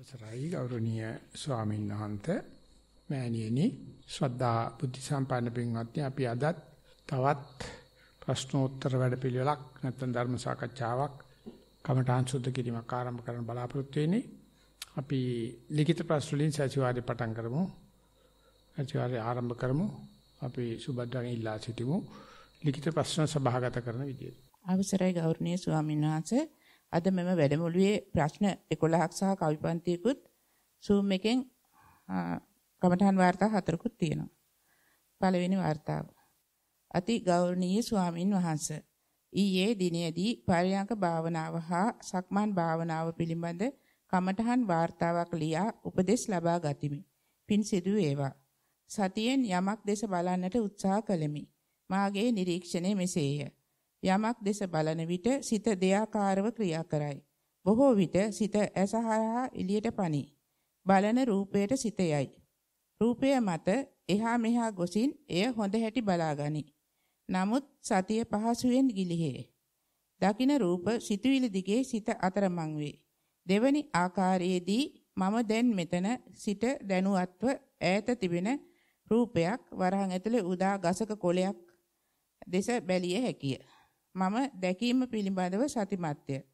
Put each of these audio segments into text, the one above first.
අවසරයි ගෞරවනීය ස්වාමීන් වහන්සේ මෑණියනි ශ්‍රද්ධා බුද්ධ සම්පන්න පින්වත්නි අපි අදත් තවත් ප්‍රශ්නෝත්තර වැඩපිළිවෙලක් නැත්නම් ධර්ම සාකච්ඡාවක් කමඨාන් සුද්ධ කිරීමක් ආරම්භ කරන්න බලාපොරොත්තු වෙන්නේ අපි ලිඛිත ප්‍රශ්න වලින් සතිವಾರේ පටන් කරමු සතිವಾರේ ආරම්භ කරමු අපි සුබද්දාගෙන ඉල්ලා සිටිමු ලිඛිත ප්‍රශ්න සභාගත කරන විදියට අවසරයි ගෞරවනීය ස්වාමීන් වහන්සේ අද මෙම වැඩමුළුවේ ප්‍රශ්න 11ක් සහ කවි පන්තියකුත් Zoom එකෙන් කමඨහන් වාර්තා හතරකුත් තියෙනවා. පළවෙනි වාර්තාව. අති ගෞරවනීය ස්වාමින් වහන්සේ ඊයේ දිනේදී පරියංක භාවනාව හා සක්මන් භාවනාව පිළිබඳ කමඨහන් වාර්තාවක් ලියා උපදෙස් ලබා ගතිමි. පින් සිදු වේවා. සතියෙන් යමක් දෙස බලන්නට උත්සාහ කළෙමි. මාගේ නිරීක්ෂණය මෙසේය. යමක් දෙස බලන විට සිත දෙයාකාරව ක්‍රියා කරයි. බොහෝ විට සිත ඇසහරහා එළියට පනී. බලන රූපයට සිත යයි. රූපය මත එහා මෙහා ගොසින් එය හොඳ හැටි බලාගනි. නමුත් සතිය පහසුවෙන් ගිලිහේ. දකින රූප සිතුවිලි දිගේ සිත අතරමං වේ. දෙවැනි ආකාරයේදී මම දැන් මෙතන සිට දැනුවත්ව ඈත තිබෙන රූපයක් වරහන් ඇතුලේ උදා ගසක කොලයක් දෙස බැලිය හැකිය. මම දැකීම පිළිබඳව සතිමත්ය.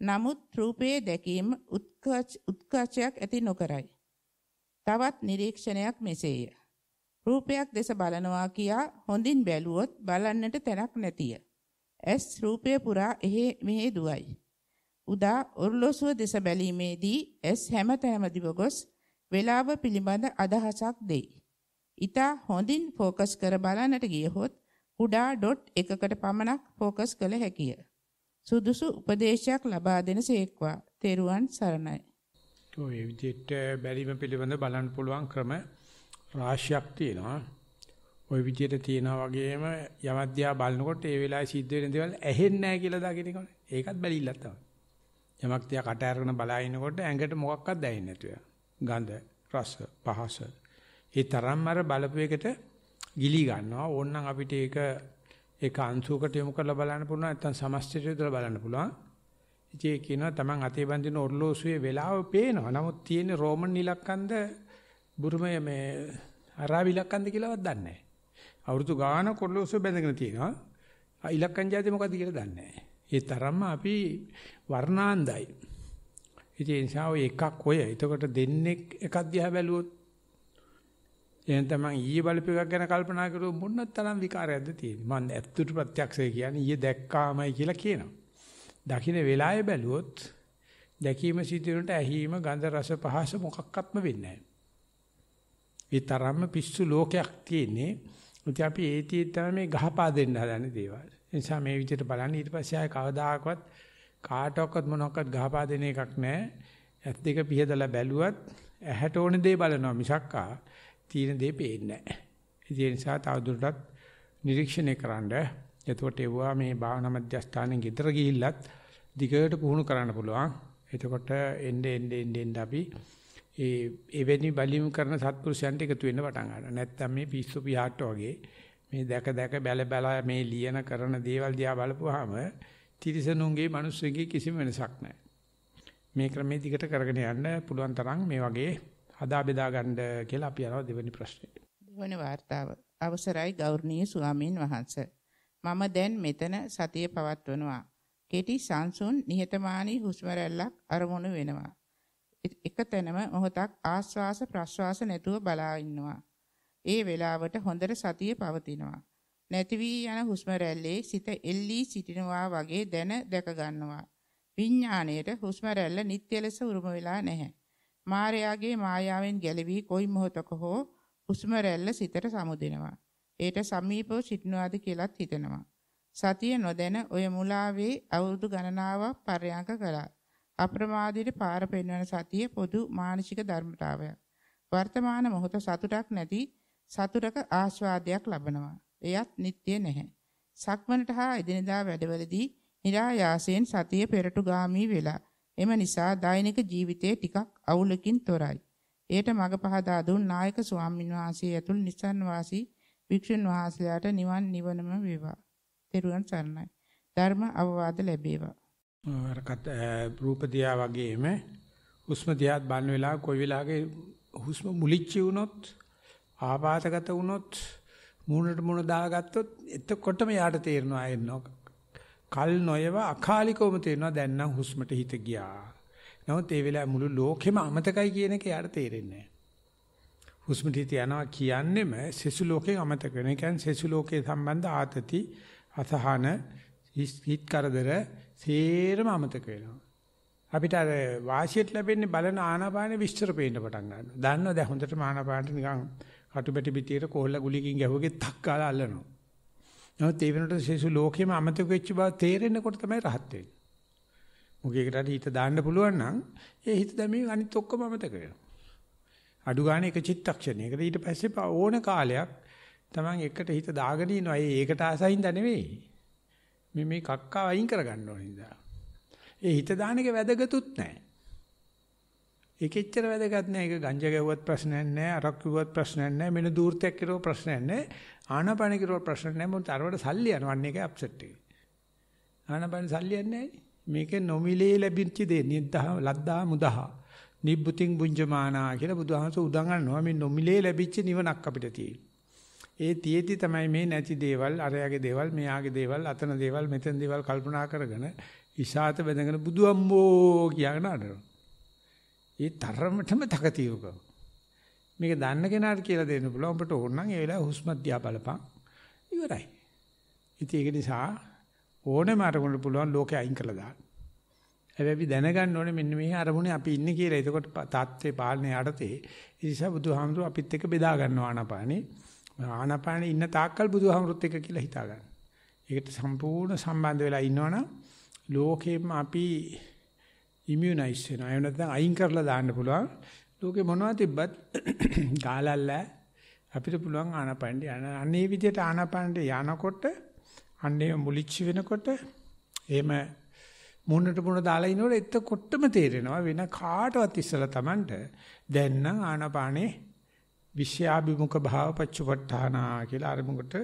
නමුත් රූපයේ දැකීම උත්කර්ෂයක් ඇති නොකරයි. තවත් නිරීක්ෂණයක් මෙසේය. රූපයක් දෙස බලනවා කියා හොඳින් බැලුවොත් බලන්නට තැනක් නැතිය. ඇස් රූපය පුරා එහි මෙහි දුවයි. උදා ඔරලෝසුව දෙස බැලීමේදී ඇස් හැමතැනම දිව ගොස් වේලාව පිළිබඳ අදහසක් දෙයි. ඊට හොඳින් ફોકસ කර බලන්නට ගියහොත් කුඩා ඩොට් එකකට පමණක් ફોકસ කළ හැකිය. සුදුසු උපදේශයක් ලබා දෙන සේක්වා. තෙරුවන් සරණයි. ඔය විදිහට බැරිම පිළිබඳ බලන්න පුළුවන් ක්‍රම රාශියක් තියෙනවා. ওই විදිහට තියෙනා වගේම යමධ්‍යා බලනකොට ඒ වෙලාවේ සිද්ධ වෙන දේවල් ඇහෙන්නේ නැහැ කියලා දාගෙන ඉන්නවනේ. ඒකත් බැලිල්ලක් තමයි. යමක් තියා කට අරගෙන බලා ඉනකොට ඇඟට මොකක්වත් දැනෙන්නේ නැතුව. ගඳ, රස, පහස. ඒ තරම්ම අර බලපු එකට ගිලි ගන්නවා. ඕනනම් අපිට ඒක ඒක අංශුවකට යොමු කරලා බලන්න පුළුවන් නැත්නම් සමස්තයට යොදලා බලන්න පුළුවන්. ඉතින් ඒ කියනවා Taman අතේ බඳින ඔර්ලෝසුවේ වෙලාව පේනවා. නමුත් තියෙන රෝමන් නිලක්කන්ද බුරුමයේ මේ අරාබි ඉලක්කන්ද කියලාවත් දන්නේ නැහැ. අවුරුදු ගානක් ඔර්ලෝසුව බැඳගෙන තියෙනවා. ඉලක්කන් જાති මොකද්ද කියලා දන්නේ නැහැ. ඒ තරම්ම අපි වර්ණාන්දයි. ඉතින් ඒ නිසා ඔය එකක් ඔය. එතකොට දෙන්නේ එකක් දිහා බැලුවොත් එහෙනම් තමන් ඊයේ බලපු එකක් ගැන කල්පනා කරුවොත් මොන තරම් විකාරයක්ද තියෙන්නේ මම ඇත්තට ප්‍රත්‍යක්ෂය කියන්නේ ඊයේ දැක්කාමයි කියලා කියනවා දකින්න වෙලාවේ බැලුවොත් දැකීම සිදුවනට ඇහිීම ගන්ධ රස පහස මොකක්වත්ම වෙන්නේ නැහැ ඒ තරම්ම පිස්සු ලෝකයක් තියෙන්නේ ඉතින් අපි ඒතියේ තමයි මේ ගහපා දෙන්න හදන්නේ දේවල් ඒ නිසා මේ විදිහට බලන්න ඊට පස්සේ ආය කවදාකවත් කාටවත් මොනක්වත් ගහපා දෙන එකක් නැහැ ඇස් දෙක පිහදලා බැලුවත් ඇහැට ඕන දේ බලනවා මිසක්කා තියෙන දේ පේන්නේ නැහැ. ඒ නිසා තවදුරටත් නිරීක්ෂණය කරන්න. එතකොට ඒවා මේ භාවනා මධ්‍යස්ථානෙ ගෙදර ගිහිල්ලත් දිගට පුහුණු කරන්න පුළුවන්. එතකොට එන්නේ එන්නේ එන්නේ අපි ඒ එවැනි බලියම් කරන සත්පුරුෂයන්ට එකතු වෙන්න පටන් ගන්නවා. නැත්තම් මේ පිස්සු පියාට වගේ මේ දැක දැක බැල බැල මේ ලියන කරන දේවල් දිහා බලපුවාම තිරිසනුන්ගේ මිනිස්සුන්ගේ කිසිම වෙනසක් නැහැ. මේ ක්‍රමයේ දිගට කරගෙන යන්න පුළුවන් තරම් මේ වගේ හදා බෙදා ගන්න කියලා අපි යනවා දෙවෙනි ප්‍රශ්නෙට. දෙවෙනි වார்த்தාව. අවසරයි ගෞරවනීය ස්වාමින් වහන්සේ. මම දැන් මෙතන සතිය පවත්වනවා. කෙටි සංසුන් නිහතමානී හුස්ම රැල්ලක් අරමුණු වෙනවා. එකතැනම මොහොතක් ආස්වාස ප්‍රස්වාස නැතුව බලා ඉන්නවා. ඒ වෙලාවට හොඳට සතිය පවතිනවා. නැති වී යන හුස්ම රැල්ලේ සිත එල්ලී සිටිනවා වගේ දැන දැක ගන්නවා. විඥාණයට හුස්ම රැල්ල නිත්‍ය ලෙස උරුම වෙලා නැහැ. මායාවේ මායාවෙන් ගැලවි කොයි මොහොතක හෝ හුස්ම රැල්ල සිතට සමුදෙනවා. ඒට සමීපව සිටනවාද කියලාත් හිතෙනවා. සතිය නොදැන ඔය මුලාවේ අවුරුදු ගණනාවක් පරයන්ක කළා. අප්‍රමාදීට පාර පෙන්වන සතිය පොදු මානසික ධර්මතාවයක්. වර්තමාන මොහොත සතුටක් නැති සතුටක ආස්වාදයක් ලබනවා. එයත් නිත්‍ය නැහැ. සක්මනට හා එදිනදා වැඩවලදී નિરાයාසයෙන් සතිය පෙරටුගාමී වෙලා එම නිසා දෛනික ජීවිතයේ ටිකක් අවුලකින් තොරයි. එයට මඟ පහදා දුන් නායක ස්වාමීන් වහන්සේ ඇතුළු නිසන් වාසී වික්ෂුන් වහන්සේලාට නිවන් නිවනම වේවා. තෙරුවන් සරණයි. ධර්ම අවවාද ලැබේවා. අරකට රූපදියා වගේම හුස්ම දිහාත් බාන්න වෙලා කොයි වෙලාවකේ හුස්ම මුලිච්චි වුණොත් ආපాతගත වුණොත් මූණට මූණ දාගත්තොත් එතකොටම යාට තේරෙනවා එන්නෝක කල් නොයව අකාලිකවම තේරෙනවා දැන් නම් හුස්මට හිත ගියා. නමුත් ඒ වෙලාව මුළු ලෝකෙම අමතකයි කියන එක යාට තේරෙන්නේ නැහැ. හුස්මට හිත යනවා කියන්නේම සෙසු ලෝකේ අමතක වෙන. ඒ කියන්නේ සෙසු ලෝකේ සම්බන්ධ ආතති, අසහන, හිත් කරදර සේරම අමතක වෙනවා. අපිට අර වාසියට ලැබෙන්නේ බලන ආනාපාන විස්තර පේන්න පටන් ගන්නවා. දන්නවා දැන් හොඳටම ආනාපානට නිකන් කටුබැටි පිටියට කොහොල්ල ගුලියකින් ගැහුවගේ තක් කාලා අල්ලනවා. නමුත් ඒ වෙනකොට සේසු ලෝකෙම අමතක වෙච්ච බව තේරෙනකොට තමයි රහත් වෙන්නේ. මොකේකට හරි හිත දාන්න පුළුවන් නම් ඒ හිත දැමීම අනිත් ඔක්කොම අමතක වෙනවා. අඩු ගන්න එක චිත්තක්ෂණයකට ඊට පස්සේ ඕන කාලයක් Taman එකට හිත දාගෙන ඉනවා. ඒකට ආසයින්ද නෙවෙයි. මේ මේ කක්කා වයින් කරගන්න ඕන නිසා. ඒ හිත දාන එක වැදගත්ුත් නැහැ. ඒක එච්චර වැදගත් නෑ. ඒක ගංජා ගැව්වත් ප්‍රශ්නයක් නෑ. අරක් කිව්වත් ප්‍රශ්නයක් නෑ. මෙන්න දූර්තයක් කිරෝ ප්‍රශ්නයක් නෑ. ආනපන කිරෝ ප්‍රශ්නයක් නෑ. මොකද අරවට සල්ලි යනවන්නේ ඒක අප්සෙට් එක. ආනපන සල්ලියක් නෑ. මේක නොමිලේ ලැබිච්ච දේ. නිද්දා ලද්දා මුදහා. නිබ්බුතින් බුඤ්ජමානා කියලා බුදුහාමස උදාගන්නවා මේ නොමිලේ ලැබිච්ච නිවනක් අපිට තියෙන්නේ. ඒ තියේදී තමයි මේ නැති දේවල්, අරයාගේ දේවල්, මෙයාගේ දේවල්, අතන දේවල්, මෙතන දේවල් කල්පනා කරගෙන ඉෂාත බඳගෙන බුදුම්මෝ කියන අඬනවා. ඒ තරමටම තකතිරුකම. මේක දන්න කෙනාට කියලා දෙන්න පුළුවන් අපට ඕන නම් ඒ වෙලාව හුස්ම දිහා බලපන් ඉවරයි. ඉතින් ඒක නිසා ඕනෑම අරමුණට පුළුවන් ලෝකේ අයින් කරලා දාන්න. හැබැයි අපි දැනගන්න ඕනේ මෙන්න මේ අරමුණේ අපි ඉන්නේ කියලා. එතකොට තාත්තේ පාලනේ යටතේ ඒ නිසා බුදුහාමුදුරුව අපිත් එක්ක බෙදා ගන්නවා ආනාපානේ. ආනාපානේ ඉන්න තාක්කල් බුදුහාමුදුරුත් එක්ක කියලා හිතා ගන්න. ඒකට සම්පූර්ණ සම්බන්ධ වෙලා ඉන්නවනම් ලෝකෙම අපි ඉමුනයිස් වෙනවා. එහෙම නැත්නම් අයින් කරලා දාන්න පුළුවන්. ලෝකේ මොනවා තිබ්බත් ගාලල්ලා අපිට පුළුවන් ආනාපානට යන. අනේ විදිහට ආනාපානට යනකොට අන්නේ මුලිච්ච වෙනකොට එහෙම මුන්නට මුණ දාලා ඉනකොට එතකොටම තේරෙනවා වෙන කාටවත් ඉස්සලා Tamanට දැන් නම් ආනාපානේ විෂයාභිමුඛ භාව පච්චපට්ඨානා කියලා අරමුකට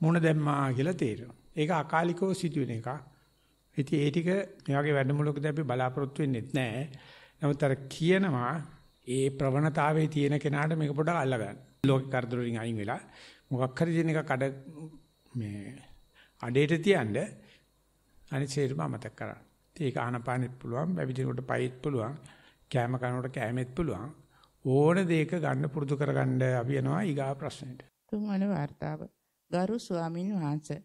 මුණ දැම්මා කියලා තේරෙනවා. ඒක අකාලිකව සිදුවෙන එකක්. ඉතින් ඒ ටික මේ වගේ වැඩමුළුකදී අපි බලාපොරොත්තු වෙන්නේ නැහැ. නමුත් අර කියනවා ඒ ප්‍රවණතාවයේ තියෙන කෙනාට මේක පොඩ්ඩක් අල්ල ගන්න. ලෝක කරදර වලින් අයින් වෙලා මොකක් හරි දෙන එක කඩ මේ අඩේට තියන්න අනිත් සේරම අමතක කරන්න. ඒක ආනපානෙත් පුළුවන්, බැවිදිනකොට පයිත් පුළුවන්, කැම කනකොට කැමෙත් පුළුවන්. ඕන දෙයක ගන්න පුරුදු කරගන්න අපි යනවා ඊගා ප්‍රශ්නෙට. තුන්වන වார்த்தාව ගරු ස්වාමින් වහන්සේ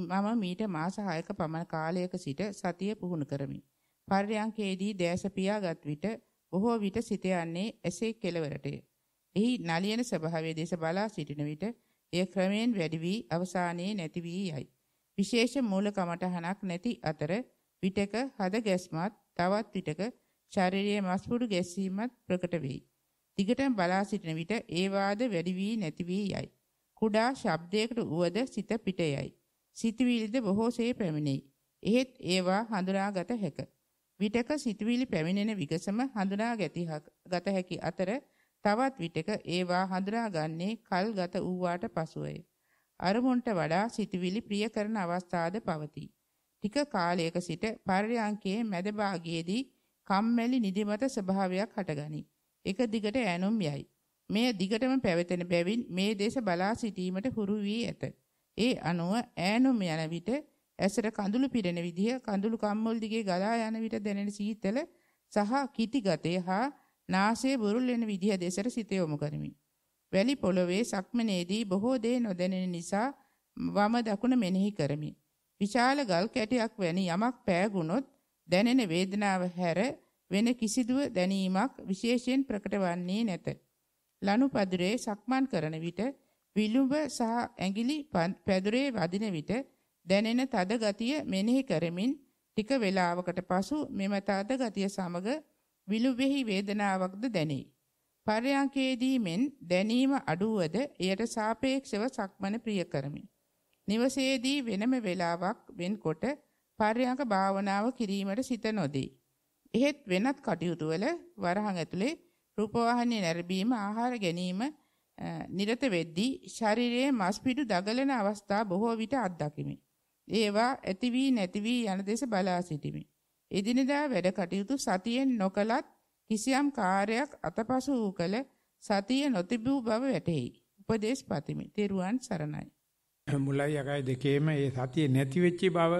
මම මීට මාස 6ක පමණ කාලයක සිට සතිය පුහුණු කරමි. පර්යංකයේදී දැස පියාගත් විට බොහෝ විට සිත යන්නේ එසේ කෙලවරටය. එහි නලියන ස්වභාවයේ දේශ බලා සිටින විට එය ක්‍රමයෙන් වැඩි වී අවසානයේ නැති වී යයි. විශේෂ මූල කමටහනක් නැති අතර විටක හද ගැස්මත් තවත් විටක ශාරීරියේ මස්පුඩු ගැස්සීමත් ප්‍රකට වෙයි. දිගටම බලා සිටින විට ඒ වාද වැඩි වී නැති වී යයි. කුඩා ශබ්දයකට උවද සිත පිට යයි. සිතවිලිද බොහෝසේ පැමිණෙයි. එහෙත් ඒවා හඳුනාගත හැක. විටක සිතවිලි පැමිණෙන විගසම හඳුනා ගත හැකි අතර තවත් විටක ඒවා හඳුනාගන්නේ කල්ගත වූවාට පසුවය. අරමුණට වඩා සිතවිලි ප්‍රිය කරන අවස්ථාද පවතී. ටික කාලයක සිට පර්යාංකයේ මැද භාගයේදී කම්මැලි නිදිමත ස්වභාවයක් හටගනී. එක දිගට ඈනුම් යයි. මෙය දිගටම පැවතෙන බැවින් මේ දේශ බලා සිටීමට හුරු වී ඇත. ඒ අනුව ඈනුම් යන විට ඇසට කඳුළු පිරෙන විදිහ කඳුළු කම්මුල් දිගේ ගලා යන විට දැනෙන සීතල සහ කිති ගතේ හා නාසයේ බුරුල් වෙන විදිහ දෙසට සිත යොමු කරමි. වැලි පොළවේ සක්මනේදී බොහෝ දේ නොදැනෙන නිසා වම දකුණ මෙනෙහි කරමි. විශාල ගල් කැටයක් වැනි යමක් පෑගුණොත් දැනෙන වේදනාව හැර වෙන කිසිදුව දැනීමක් විශේෂයෙන් ප්‍රකට වන්නේ නැත. ලනුපදුරේ සක්මන් කරන විට විලුඹ සහ ඇඟිලි පැදුරේ වදින විට දැනෙන තද ගතිය මෙනෙහි කරමින් ටික වේලාවකට පසු මෙම තද ගතිය සමග විලුඹෙහි වේදනාවක්ද දැනේ. පරයන්කේදී මෙන් දැනීම අඩුවද එයට සාපේක්ෂව සක්මන ප්‍රිය කරමි. නිවසේදී වෙනම වේලාවක් වෙන්කොට පරයන්ක භාවනාව කිරීමට සිත නොදී. එහෙත් වෙනත් කටයුතු වල වරහන් ඇතුලේ රූපවාහිනී නැරඹීම ආහාර ගැනීම නිරත වෙද්දී ශරීරයේ මස් පිඩු දගලන අවස්ථා බොහෝ විට අත්දකිමි. ඒවා ඇති වී නැති වී යන දෙස බලා සිටිමි. එදිනෙදා වැඩ කටයුතු සතියෙන් නොකලත් කිසියම් කාර්යයක් අතපසු වූ කල සතිය නොතිබූ බව වැටහෙයි. උපදේශ පතිමි. තෙරුවන් සරණයි. මුලයි යකයි දෙකේම ඒ සතිය නැති වෙච්ච බව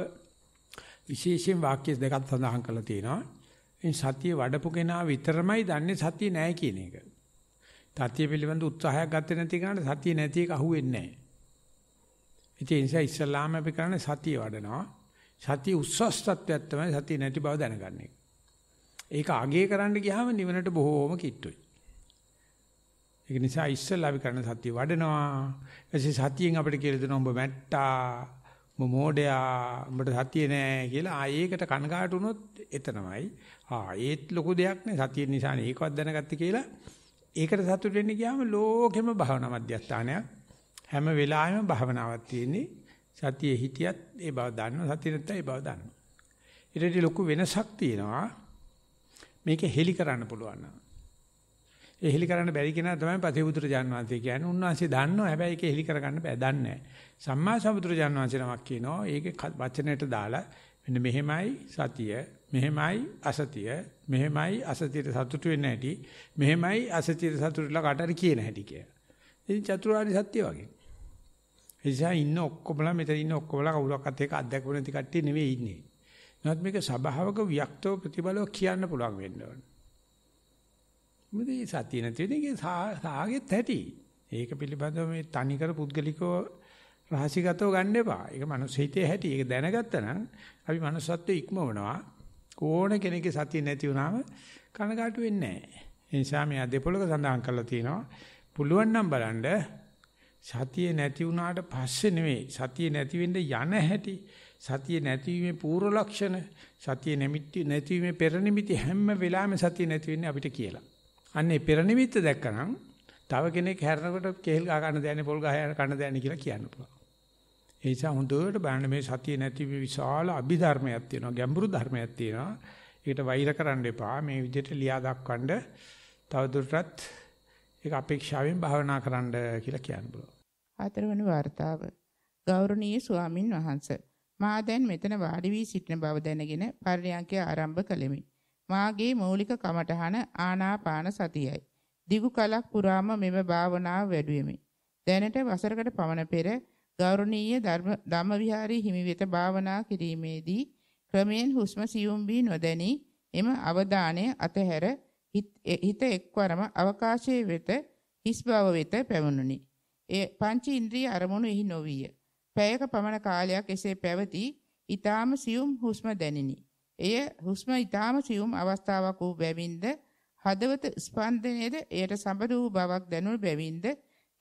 විශේෂයෙන් වාක්‍ය දෙකක් සඳහන් කරලා තියෙනවා. ඒ සතිය වඩපු කෙනා විතරමයි දන්නේ සතිය නැහැ කියන එක. තතිය පිළිබඳ උත්සාහයක් ගත්තේ නැති කෙනාට සතිය නැති එක අහුවෙන්නේ නැහැ. ඒ නිසා ඉස්ලාම අපි කරන්නේ සතිය වඩනවා. සතිය උස්සස් තත්වයක් තමයි සතිය නැති බව දැනගන්නේ. ඒක අගේ කරන්න ගියාම නිවනට බොහෝම කිට්ටුයි. ඒක නිසා ඉස්සෙල්ලා අපි කරන සතිය වඩනවා. ඊපස්සේ සතියෙන් අපිට කියලා දෙනවා උඹ මැට්ටා, උඹ මෝඩයා, උඹට සතිය නෑ කියලා ආයේකට කනගාටු වුණොත් එතනමයි. ආ ඒත් ලොකු දෙයක් නේ සතිය නිසා ඒකවත් දැනගත්තේ කියලා ඒකට සතුට වෙන්න ගියාම ලෝකෙම භාවනා මධ්‍යස්ථානයක් හැම වෙලාවෙම භාවනාවක් තියෙන්නේ. සතියේ හිටියත් ඒ බව දන්නවා සතිය නැත්නම් ඒ බව දන්නවා. ඊටදී ලොකු වෙනසක් තියෙනවා. මේක හෙලි කරන්න පුළුවන් නම්. ඒ හෙලි කරන්න බැරි කෙනා තමයි පතිපුත්‍ර ජානවාන්සේ කියන්නේ. උන්වහන්සේ දන්නවා හැබැයි ඒක හෙලි කරගන්න බෑ දන්නේ සම්මා සම්බුත්‍ර ජානවාන්සේ නමක් කියනවා. ඒක වචනයට දාලා මෙන්න මෙහෙමයි සතිය මෙහෙමයි අසතිය මෙහෙමයි අසතියට සතුටු වෙන්න හැටි මෙහෙමයි අසතියට සතුටුලා කාටරි කියන හැටි කියලා. ඉතින් චතුරාර්ය සත්‍ය වගේ. එනිසා ඉන්න ඔක්කොමලා මෙතන ඉන්න ඔක්කොමලා කවුලක්වත් ඒක අත්දැකපු නැති කට්ටිය නෙවෙයි ඉන්නේ. නමුත් මේක සබාවක වික්තව ප්‍රතිබලව කියන්න පුළුවන් වෙන්න ඕන. මුදී සත්‍ය නැති වෙන්නේ සාගෙත් ඇති. ඒක පිළිබඳව මේ තනිකර පුද්ගලිකව රහසිගතව ගන්න එපා. ඒක මනුස්ස හිතේ ඇති. ඒක දැනගත්තා නම් අපි මනුස්සත්වයේ ඉක්මවනවා. ඕන කෙනෙක්ගේ සතිය නැති වුනහම කනගාටු වෙන්නේ නැහැ. ඒ නිසා මෙයා දෙපොලක සඳහන් කරලා තියෙනවා පුළුවන් නම් බලන්න සතිය නැති වුණාට පස්සේ නෙමෙයි සතිය නැති වෙන්න යන හැටි සතිය නැතිවීමේ පූර්ව ලක්ෂණ සතිය නැමිති නැතිවීමේ පෙරනිමිති හැම වෙලාවෙම සතිය නැති වෙන්නේ අපිට කියලා. අන්නේ පෙරනිමිත්ත දැක්කනම් තව කෙනෙක් හැරෙනකොට කෙහෙල් ගහ ගන්න දෑනේ පොල් ගහ ගන්න දෑනේ කියලා කියන්න පුළුවන්. ඒ නිසා හොඳට බලන්න මේ සතිය නැති විශාල අභිධර්මයක් තියෙනවා ගැඹුරු ධර්මයක් තියෙනවා. ඒකට වෛර කරන්න එපා. මේ විදිහට ලියා දක්වන්න තවදුරටත් ඒක අපේක්ෂාවෙන් භාවනා කරන්න කියලා කියන්න බුණා. හතරවන වார்த்தාව ගෞරවනීය ස්වාමින් වහන්සේ මා දැන් මෙතන වාඩි වී සිටින බව දැනගෙන පර්යාංකය ආරම්භ කළෙමි. මාගේ මූලික කමඨහන ආනාපාන සතියයි. දිගු කලක් පුරාම මෙම භාවනාව වැඩුවෙමි. දැනට වසරකට පමණ පෙර ගෞරවනීය ධම්ම විහාරී හිමි වෙත භාවනා කිරීමේදී ක්‍රමයෙන් හුස්ම සියුම් වී නොදැනි එම අවධානය අතහැර හිත එක්වරම අවකාශයේ වෙත හිස් බව වෙත පැමුණුනි. ඒ පංච ඉන්ද්‍රිය අරමුණු එහි නොවිය. පැයක පමණ කාලයක් එසේ පැවති ඊටාම සියුම් හුස්ම දැනිනි. එය හුස්ම ඊටාම සියුම් අවස්ථාවක් වූ බැවින්ද හදවත ස්පන්දනයේද එයට සම්බඳ වූ බවක් දැනුණු බැවින්ද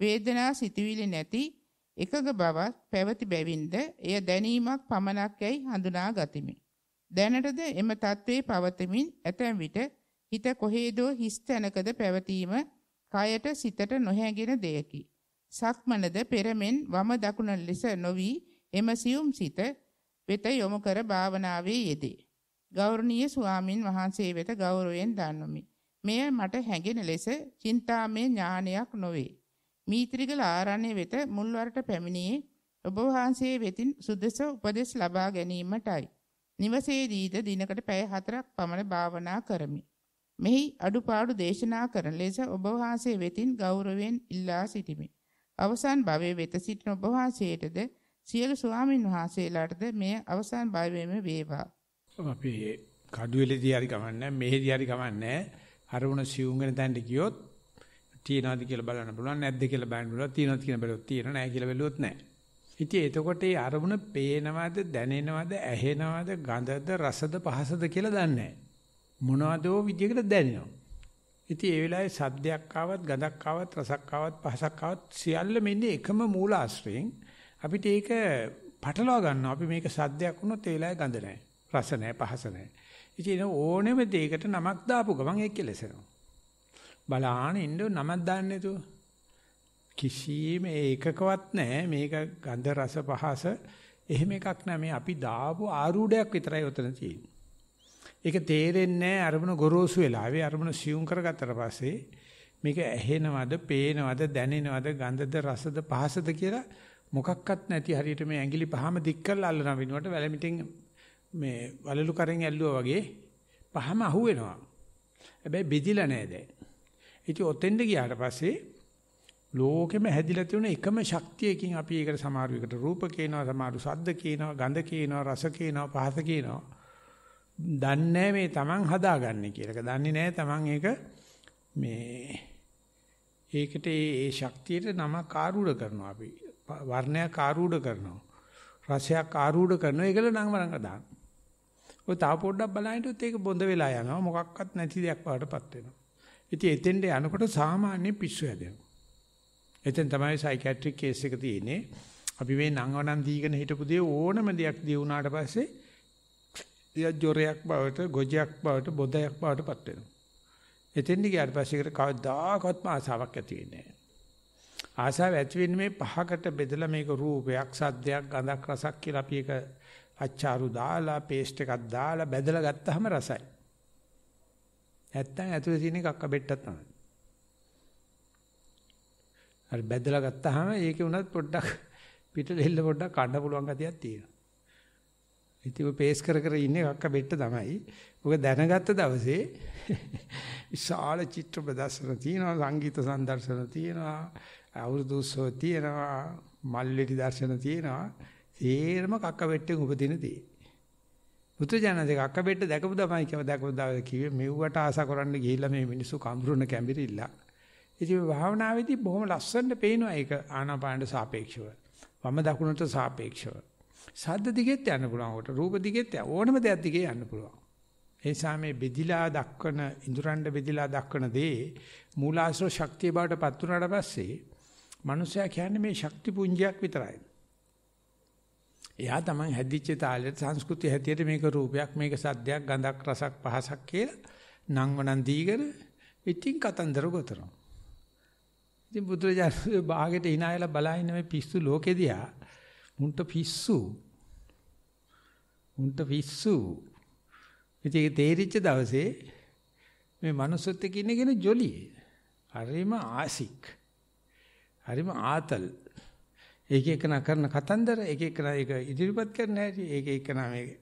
වේදනා සිතුවිලි නැති එකග බවත් පැවති බැවින්ද එය දැනීමක් පමණක් යයි හඳුනා ගතිමි. දැනටද එම தત્ත්වේ පවතමින් ඇතැම් විට හිත කොහේදෝ හිස් තැනකද පැවතීම කයට සිතට නොහැඟෙන දෙයකි. සක්මනද පෙරමෙන් වම දකුණ ලෙස නොවි එම සියුම් සිත වෙත යොමු කර භාවනාවේ යෙදේ. ගෞරවනීය ස්වාමින් වහන්සේ වෙත ගෞරවයෙන් දන්වමි. මෙය මට හැඟෙන ලෙස චින්තාමය ඥානයක් නොවේ. මීත්‍රිගල ආරණ්‍ය වෙත මුල්වරට පැමිණියේ ඔබ වහන්සේ වෙතින් සුදෙස උපදෙස් ලබා ගැනීමටයි. නිවසේදීද දිනකට පැය 4ක් පමණ භාවනා කරමි. මෙහි අඩුපාඩු දේශනා කරන ලෙස ඔබ වහන්සේ වෙතින් ගෞරවයෙන් ඉල්ලා සිටිමි. අවසන් භවයේ වෙත සිටින ඔබ වහන්සේටද සියලු ස්වාමින් වහන්සේලාටද මේ අවසන් භවයේම වේවා. අපි කඩුවේලදී හරි ගමන්නේ නැහැ, මෙහෙදී හරි ගමන්නේ නැහැ. අරමුණ සිවුම් වෙන තැනට ගියොත් තියනවාද කියලා බලන්න පුළුවන් නැද්ද කියලා බලන්න පුළුවන් තියනවාද කියලා බලුවොත් තියෙන නැහැ කියලා බලුවොත් නැහැ. ඉතින් එතකොට ඒ අරමුණ පේනවද දැනෙනවද ඇහෙනවද ගඳද රසද පහසද කියලා දන්නේ නැහැ. මොනවදෝ විදියකට දැනෙනවා. ඉතින් ඒ වෙලාවේ සද්දයක් ආවත් ගඳක් ආවත් රසක් ආවත් පහසක් ආවත් සියල්ල මෙන්න එකම මූල ආශ්‍රයෙන් අපිට ඒක පටලවා ගන්නවා. අපි මේක සද්දයක් වුණොත් ඒ වෙලාවේ ගඳ නැහැ. රස නැහැ පහස නැහැ. ඉතින් ඕනෙම දෙයකට නමක් දාපු ගමන් ඒක කෙලසෙනවා. බලාන ඉන්න නමක් දාන්න නැතුව කිසිම ඒකකවත් නැහැ මේක ගන්ධ රස පහස එහෙම එකක් නැහැ මේ අපි දාපු ආරූඪයක් විතරයි උතන තියෙන්නේ ඒක තේරෙන්නේ නැහැ අරමුණ ගොරෝසු වෙලාවේ අරමුණ සියුම් කරගත්තට පස්සේ මේක ඇහෙනවද පේනවද දැනෙනවද ගන්ධද රසද පහසද කියලා මොකක්වත් නැති හරියට මේ ඇඟිලි පහම දික් කරලා අල්ලන විනුවට වැලමිටෙන් මේ වලලු කරෙන් ඇල්ලුවා වගේ පහම අහුවෙනවා. හැබැයි බෙදිලා නැහැ දැන්. ඉතින් ඔතෙන්ද ගියාට පස්සේ ලෝකෙම හැදිලා තියෙන එකම ශක්තියකින් අපි ඒකට සමහර විකට රූප කියනවා සමහර ශබ්ද කියනවා ගඳ කියනවා රස කියනවා පහස කියනවා දන්නේ මේ Taman හදාගන්නේ කියලා. ඒක දන්නේ නැහැ Taman ඒක මේ ඒකට ඒ ශක්තියට නමක් ආරූඪ කරනවා අපි. වර්ණයක් ආරූඪ කරනවා. රසයක් ආරූඪ කරනවා. ඒකල නම් වරංග දාන. ඔය තා පොඩ්ඩක් බලහිටියොත් ඒක බොඳ වෙලා යනවා. මොකක්වත් නැති දෙයක් වඩටපත් වෙනවා. ඉතින් එතෙන්ට යනකොට සාමාන්‍ය පිස්සු හැදෙනවා. එතෙන් තමයි සයිකියාට්‍රික් කේස් එක තියෙන්නේ. අපි මේ නංවනන් දීගෙන හිටපු දේ ඕනම දෙයක් දී වුණාට පස්සේ එයා ජොරයක් බවට, ගොජයක් බවට, බොදයක් බවට පත් වෙනවා. එතෙන්ට ගියාට පස්සේ ඒකට කවදාකවත්ම ආසාවක් ඇති වෙන්නේ නැහැ. ආසාව ඇති වෙන්නේ මේ පහකට බෙදලා මේක රූපයක්, සද්දයක්, ගඳක්, රසක් කියලා අපි ඒක අච්චාරු දාලා, පේස්ට් එකක් දාලා බෙදලා ගත්තාම රසයි. නැත්තම් ඇතුලේ තියෙන එකක් අබෙට්ටක් තමයි. අර බැදලා ගත්තාම ඒකේ උනත් පොඩ්ඩක් පිට දෙල්ල පොඩ්ඩක් කඩ පුළුවන් ගතියක් තියෙනවා. ඉතින් ඔය පේස් කර කර ඉන්නේ කක්ක බෙට්ට තමයි. ඔක දැනගත්ත දවසේ විශාල චිත්‍ර ප්‍රදර්ශන තියෙනවා, සංගීත සංදර්ශන තියෙනවා, අවුරුදු සෝ තියෙනවා, මල්ලිටි දර්ශන තියෙනවා. තේරම කක්ක බෙට්ටෙන් උපදින තියෙනවා. බුදුජානක අක්කබෙට්ට දැකපු දමයි කියව දැකපු දවසේ කිව්වේ මෙව්වට ආසා කරන්න ගිහිල්ලා මේ මිනිස්සු කම්බුරුන කැඹිරිල්ල. ඉතින් මේ භාවනාවේදී බොහොම ලස්සනට පේනවා ඒක ආනාපානට සාපේක්ෂව. වම දකුණට සාපේක්ෂව. සද්ද දිගෙත් යන්න පුළුවන් කොට රූප දිගෙත් ඕනම දෙයක් දිගේ යන්න පුළුවන්. ඒ නිසා මේ බෙදිලා දක්වන ඉඳුරන්ඩ බෙදිලා දක්වන දේ මූලාශ්‍ර ශක්තිය බවට පත් වුණාට පස්සේ මනුස්සයා කියන්නේ මේ ශක්ති පුංජයක් විතරයි. එයා Taman හැදිච්ච තාලෙට සංස්කෘතිය හැටියට මේක රූපයක් මේක සද්දයක් ගඳක් රසක් පහසක් කියලා නංවනන් දීගෙන ඉතින් කතන්දර ගොතනවා. ඉතින් බුදුරජාණන් බාගෙට hinaයලා බලහින්න මේ පිස්සු ලෝකෙදියා මුන්ට පිස්සු මුන්ට පිස්සු ඉතින් තේරිච්ච දවසේ මේ manussත් එක්ක ඉන්නගෙන ජොලියේ හරිම ආසික් හරිම ආතල් ඒක එකන කරන කතන්දර ඒක එකන ඒක ඉදිරිපත් කරන හැටි ඒක එකන මේ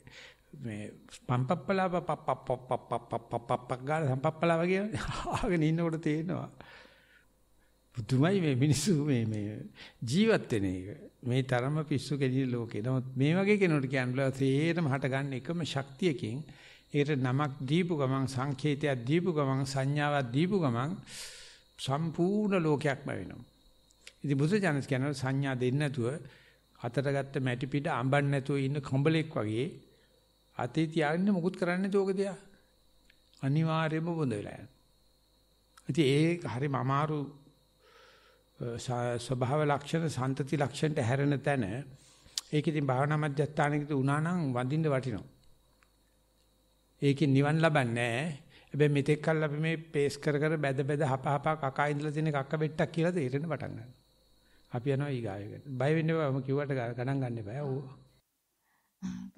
මේ පම්පප්පලාප පප්පප්පප්පප්පප්පක් ගාන සම්පප්පලා වගේ ආගෙන ඉන්නකොට තේනවා පුදුමයි මේ මිනිස්සු මේ මේ ජීවත් වෙන එක මේ තරම පිස්සු කෙලිය ලෝකේ නමුත් මේ වගේ කෙනෙකුට කියන්න බෑ තේරම හට ගන්න එකම ශක්තියකින් ඒකට නමක් දීපු ගමන් සංකේතයක් දීපු ගමන් සංඥාවක් දීපු ගමන් සම්පූර්ණ ලෝකයක්ම වෙනවා ඉතින් බුදුජානක කියනවා සංඥා දෙන්නේ නැතුව අතට ගත්ත මැටි පිට අඹන් නැතුව ඉන්න කඹලෙක් වගේ අතේ තියාගෙන මොකුත් කරන්නේ නැතෝක දෙයක්. අනිවාර්යයෙන්ම බොඳ වෙලා යනවා. ඉතින් ඒක හරිම අමාරු ස්වභාව ලක්ෂණ, සන්තති ලක්ෂණට හැරෙන තැන ඒක ඉතින් භාවනා මධ්‍යස්ථානයකට උනා නම් වඳින්න වටිනවා. ඒකෙන් නිවන් ලබන්නේ නැහැ. හැබැයි මෙතෙක් කල් අපි මේ පේස් කර කර බැද බැද හප හප කකා ඉඳලා තියෙන කක්ක බෙට්ටක් කියලා තේරෙන්න පටන් ගන්නවා. අපි යනවා ඊගායකට. බය වෙන්න එපා. මම කිව්වට ගණන් ගන්න එපා. ඔව්.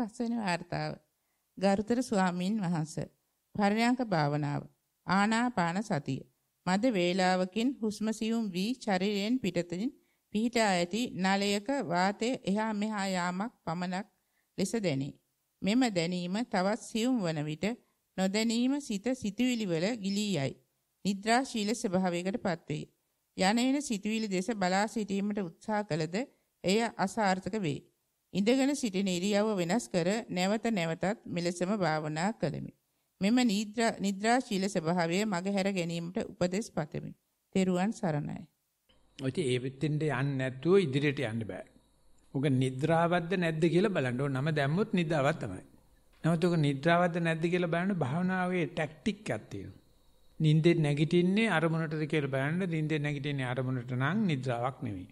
පස්වෙනි වார்த்தාව. ගරුතර ස්වාමින් වහන්සේ පරයන්ක භාවනාව ආනාපාන සතිය මද වේලාවකින් හුස්ම සියුම් වී ශරීරයෙන් පිටතින් පිහිටා ඇති නලයක වාතයේ එහා මෙහා යාමක් පමණක් ලෙස දැනේ මෙම දැනීම තවත් සියුම් වන විට නොදැනීම සිත සිතුවිලි වල ගිලී යයි නිද්‍රාශීල ස්වභාවයකටපත් වේ යනෙන සිතුවිලි දෙස බලා සිටීමට උත්සාහ කළද එය අසාර්ථක වේ. ඉඳගෙන සිටින ඉරියව්ව වෙනස් කර නැවත නැවතත් මෙලෙසම භාවනා කළෙමි. මෙම නිද්‍රා නිද්‍රාශීල ස්වභාවය මගහැර ගැනීමට උපදෙස් පතමි. තෙරුවන් සරණයි. ඔය ඒ වෙතින්ද යන්නේ නැතුව ඉදිරියට යන්න බෑ. ඔක නිද්‍රාවද්ද නැද්ද කියලා බලන්න ඕන. නම දැම්මොත් නිදාවක් තමයි. නමුත් ඔක නිද්‍රාවද්ද නැද්ද කියලා බලන්න භාවනාවේ ටැක්ටික් එකක් තියෙනවා. නිින්දෙන් නැගිටින්නේ අරමුණටද කියලා බලන්න නිින්දෙන් නැගිටින්නේ අරමුණට නම් නිද්‍රාවක් නෙවෙයි.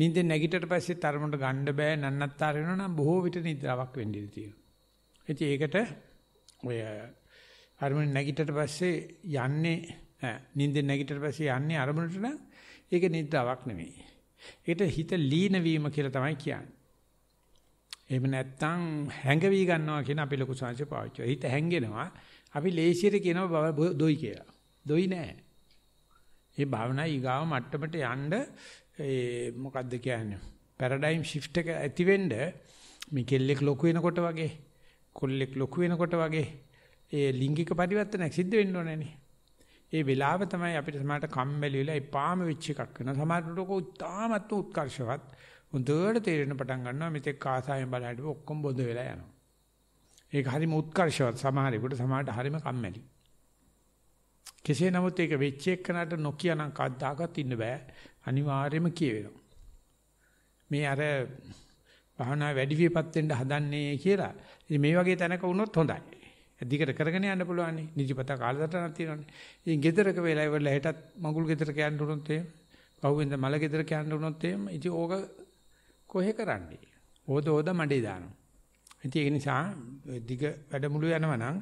නිින්දෙන් නැගිටට පස්සේ තරමුණට ගන්න බෑ නන්නත්තර වෙනවා නම් බොහෝ විට නිද්‍රාවක් වෙන්න ඉඩ තියෙනවා. ඉතින් ඒකට ඔය අරමුණ නැගිටට පස්සේ යන්නේ නිින්දෙන් නැගිටට පස්සේ යන්නේ අරමුණට නම් ඒක නිද්‍රාවක් නෙවෙයි. ඒකට හිත ලීන වීම කියලා තමයි කියන්නේ. එහෙම නැත්නම් හැඟවි ගන්නවා කියන අපේ ලොකු සංසය පාවිච්චි කරනවා. හිත හැංගෙනවා. අපි ලේසියට කියනවා දොයි කියලා. දොයි නෑ. මේ භාවනා ඊගාව මට්ටමට යන්න ඒ මොකද්ද කියන්නේ? පැරඩයිම් shift එක ඇති වෙන්න මේ කෙල්ලෙක් ලොකු වෙනකොට වගේ, කොල්ලෙක් ලොකු වෙනකොට වගේ ඒ ලිංගික පරිවර්තනයක් සිද්ධ වෙන්න ඕනනේ. ඒ වෙලාව තමයි අපිට සමාජයට කම්මැලි වෙලා එපාම වෙච්ච එකක් වෙනවා. සමාජයට කො උත්තාමත්ම උත්කර්ෂවත් හොඳට තේරෙන පටන් ගන්නවා. මෙතෙක් ආසාවෙන් බලා හිටපු ඔක්කොම බොඳ වෙලා යනවා. ඒක හරිම උත්කර්ෂවත් සමහරෙකුට සමහරට හරිම කම්මැලි. කෙසේ නමුත් ඒක වෙච්ච එකනට නොකියනම් කද්දාකත් ඉන්න බෑ. අනිවාර්යයෙන්ම කියවෙනවා. මේ අර භාවනා වැඩි විපත් වෙන්න හදන්නේ කියලා. ඉතින් මේ වගේ තැනක වුණොත් හොඳයි. දිගට කරගෙන යන්න පුළුවන් නේ. නිජපත කාලසටහනක් තියෙනවානේ. ඉතින් ගෙදරක වෙලා ඉවරලා හෙටත් මඟුල් ගෙදරක යන්න උනොත් එහෙම, පහුවෙන්ද මල ගෙදරක යන්න උනොත් එහෙම, ඉතින් ඕක කොහෙ කරන්නේ? ඕද ඕද මඩේ දානවා. ඉතින් ඒ නිසා දිග වැඩමුළු යනවා නම්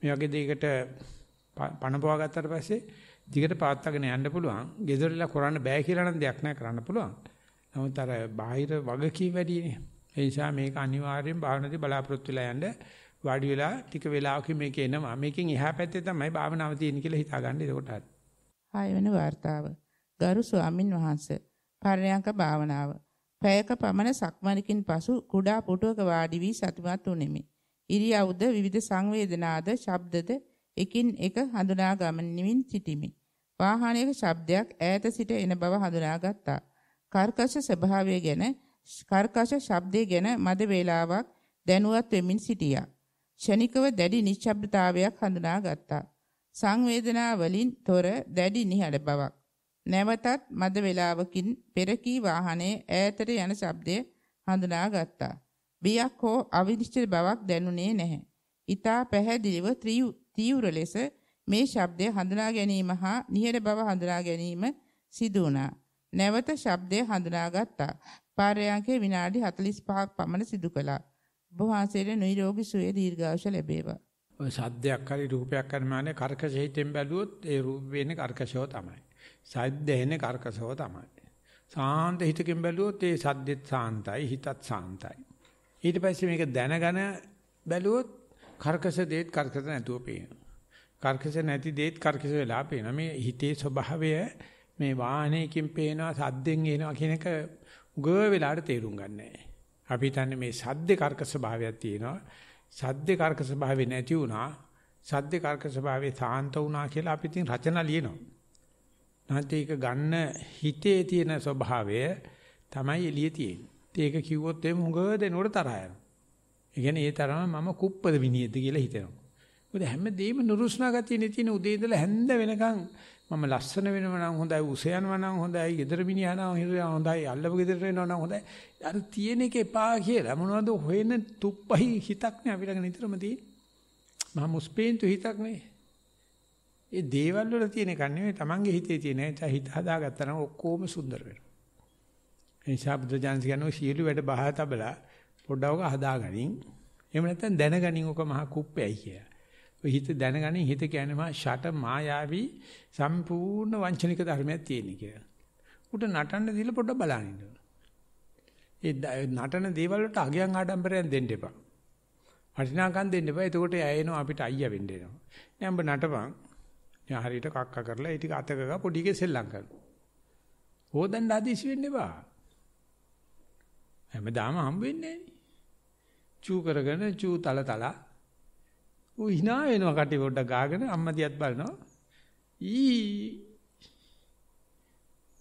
මේ වගේ දෙයකට පණපවා ගත්තට පස්සේ දිගට පාත්තගෙන යන්න පුළුවන්. gedarilla කරන්න බෑ කියලා නම් දෙයක් නෑ කරන්න පුළුවන්. නමුත් අර බාහිර වගකීම් වැඩිනේ. ඒ නිසා මේක අනිවාර්යෙන් භාවනාවේ බලාපොරොත්තු වෙලා යන්න වාඩි වෙලා ටික වෙලාවකින් මේක එනවා. මේකෙන් එහා පැත්තේ තමයි භාවනාව තියෙන්නේ කියලා හිතාගන්න එතකොට හරි. ආයෙ වෙන වார்த்தාව. ගරු ස්වාමින් වහන්සේ පරයන්ක භාවනාව පැයක පමණ සක්මණකින් පසු කුඩා පුටුවක වාඩි වී සතිමත් වුනිමි. ඉරියව්ද විවිධ සංවේදනාද, ශබ්දද එකින් එක හඳුනා ගමනින් සිටිමි. වාහනයක ශබ්දයක් ඈත සිට එන බව හඳුනාගත්තා. කර්කශ ස්වභාවය ගැන කර්කශ ශබ්දය ගැන මද වේලාවක් දැනුවත් වෙමින් සිටියා. ෂණිකව දැඩි නිශ්ශබ්දතාවයක් හඳුනාගත්තා. සංවේදනා වලින් තොර දැඩි නිහඬ බවක්. නැවතත් මද වේලාවකින් පෙරකී වාහනේ ඈතට යන ශබ්දය හඳුනාගත්තා. බියක් හෝ අවිනිශ්චිත බවක් දැනුනේ නැහැ. ඊතා පැහැදිලිව තීව්‍ර ලෙස මේ ශබ්දය හඳුනා ගැනීම හා නිහෙර බව හඳුනා ගැනීම සිදු වුණා. නැවත ශබ්දය හඳුනාගත්තා. පාරයන්කේ විනාඩි 45ක් පමණ සිදු කළා. ඔබ වහන්සේට නිරෝගී සුවය දීර්ඝායුෂ ලැබේවා. ඔය සද්දයක් හරි රූපයක් හරි මානේ කර්කශ හිතෙන් බැලුවොත් ඒ රූප වෙන්නේ කර්කශව තමයි. සද්දේන කර්කසව තමයි. සාන්ත හිතකින් බැලුවොත් ඒ සද්දෙත් සාන්තයි හිතත් සාන්තයි. ඊට පස්සේ මේක දැනගෙන බැලුවොත් කර්කස දේත් කර්කස නැතුව පේනවා. කර්කස නැති දේත් කර්කස වෙලා පේනවා. මේ හිතේ ස්වභාවය මේ වාහනයකින් පේනවා සද්දෙන් එනවා කියන එක උගව වෙලාට තේරුම් ගන්නෑ. අපි හිතන්නේ මේ සද්දේ කර්කස භාවයක් තියෙනවා. සද්දේ කර්කස භාවය නැති වුණා. සද්දේ කර්කස භාවය සාන්ත වුණා කියලා අපි ඉතින් රචනා ලියනවා. නැත්නම් ඒක ගන්න හිතේ තියෙන ස්වභාවය තමයි එළිය තියෙන්නේ. ඒක කිව්වොත් එම් හුඟ දෙනකොට තරහ යනවා. ඒ තරම මම කුප්පද විනියද කියලා හිතෙනවා. මොකද හැමදේම නුරුස්නා ගතියනේ තියෙන උදේ ඉඳලා හැන්ද වෙනකන් මම ලස්සන වෙනව නම් හොඳයි උස යනවා නම් හොඳයි ගෙදර මිනිහා නම් හිරියා හොඳයි අල්ලපු ගෙදරට එනවා නම් හොඳයි අර තියෙන එක එපා කියලා මොනවද හොයන තුප්පහයි හිතක් නේ අපිට නිතරම තියෙන්නේ මහා මුස්පේන්තු හිතක් නේ ඒ දේවල් වල තියෙන එක නෙවෙයි Tamange හිතේ තියෙන එක හිත හදාගත්තා නම් ඔක්කොම සුන්දර වෙනවා. ඒ නිසා බුද්ධ ජානස කියනවා සියලු වැඩ බහා තබලා පොඩ්ඩවක හදාගනින්. එහෙම නැත්නම් දැනගනින් ඔක මහා කුප්පයයි කියලා. ඔය හිත දැනගනින් හිත කියන්නේ මහා ෂට මායාවී සම්පූර්ණ වංචනික ධර්මයක් තියෙන කියලා. උට නටන්න දීලා පොඩ්ඩක් බලන්න ඉන්න. ඒ නටන දේවල් වලට අගයන් ආඩම්බරයෙන් දෙන්න එපා. වටිනාකම් දෙන්න එපා. එතකොට ඇයෙනවා අපිට අයියා වෙන්න එනවා. නෑ උඹ නටපන් දැන් හරියට කක්ක කරලා ඒ ටික අතකක පොඩි එකේ සෙල්ලම් කරනවා. හොදන්න හදිසි වෙන්න එපා. හැමදාම හම් වෙන්නේ නෑනේ. චූ කරගෙන චූ තල තල ඌ hina වෙනවා කටි පොඩ්ඩක් ගාගෙන අම්මා දිහත් බලනවා. ඊ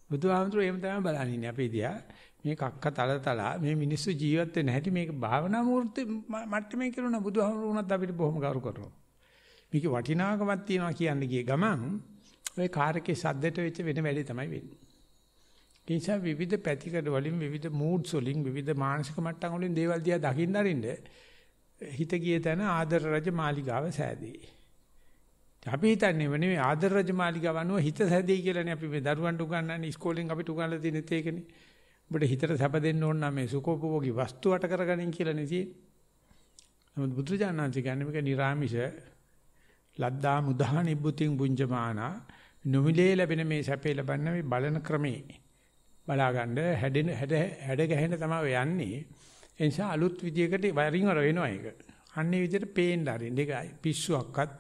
බුදුහාමුදුරුවෝ එහෙම තමයි බලන්නේ ඉන්නේ අපේ දිහා. මේ කක්ක තල තල මේ මිනිස්සු ජීවත් වෙන්න හැටි මේක භාවනා මූර්ති මට්ටමේ කරන බුදුහාමුදුරුවෝ උනත් අපිට බොහොම ගරු කරනවා. මේකේ වටිනාකමක් තියනවා කියන්න ගිය ගමන් ওই කාර් එකේ සද්දට වෙච්ච වෙන වැඩේ තමයි වෙන්නේ. ඒ නිසා විවිධ පැතිකඩ වලින් විවිධ moods වලින් විවිධ මානසික මට්ටම් වලින් දේවල් දිහා දකින්න අරින්න හිත ගිය තැන ආදර රජ මාලිගාව සෑදී. අපි හිතන්නේ නෙවෙයි ආදර රජ මාලිගාව අනුව හිත සෑදී කියලානේ අපි මේ දරුවන්ට උගන්වන්නේ ඉස්කෝලෙන් අපිට උගන්වලා තියෙනෙත් ඒකනේ. ඔබට හිතට සැප දෙන්න ඕන නම් මේ සුඛෝපභෝගී වස්තු වට කරගනින් කියලා නෙදී. නමුත් බුදුරජාණන් වහන්සේ කියන්නේ මේක නිර්ආමිෂ ලද්දා මුදා නිබ්බුතින් බුඤ්ජමානා නොමිලේ ලැබෙන මේ සැපේ ලබන්න මේ බලන ක්‍රමේ බලාගන්න හැඩෙන හැඩ හැඩ ගැහෙන තමයි යන්නේ. ඒ නිසා අලුත් විදියකට වරින් වර වෙනවා ඒක. අන්නේ විදියට පේන්න හරින්න. ඒක පිස්සුවක්වත්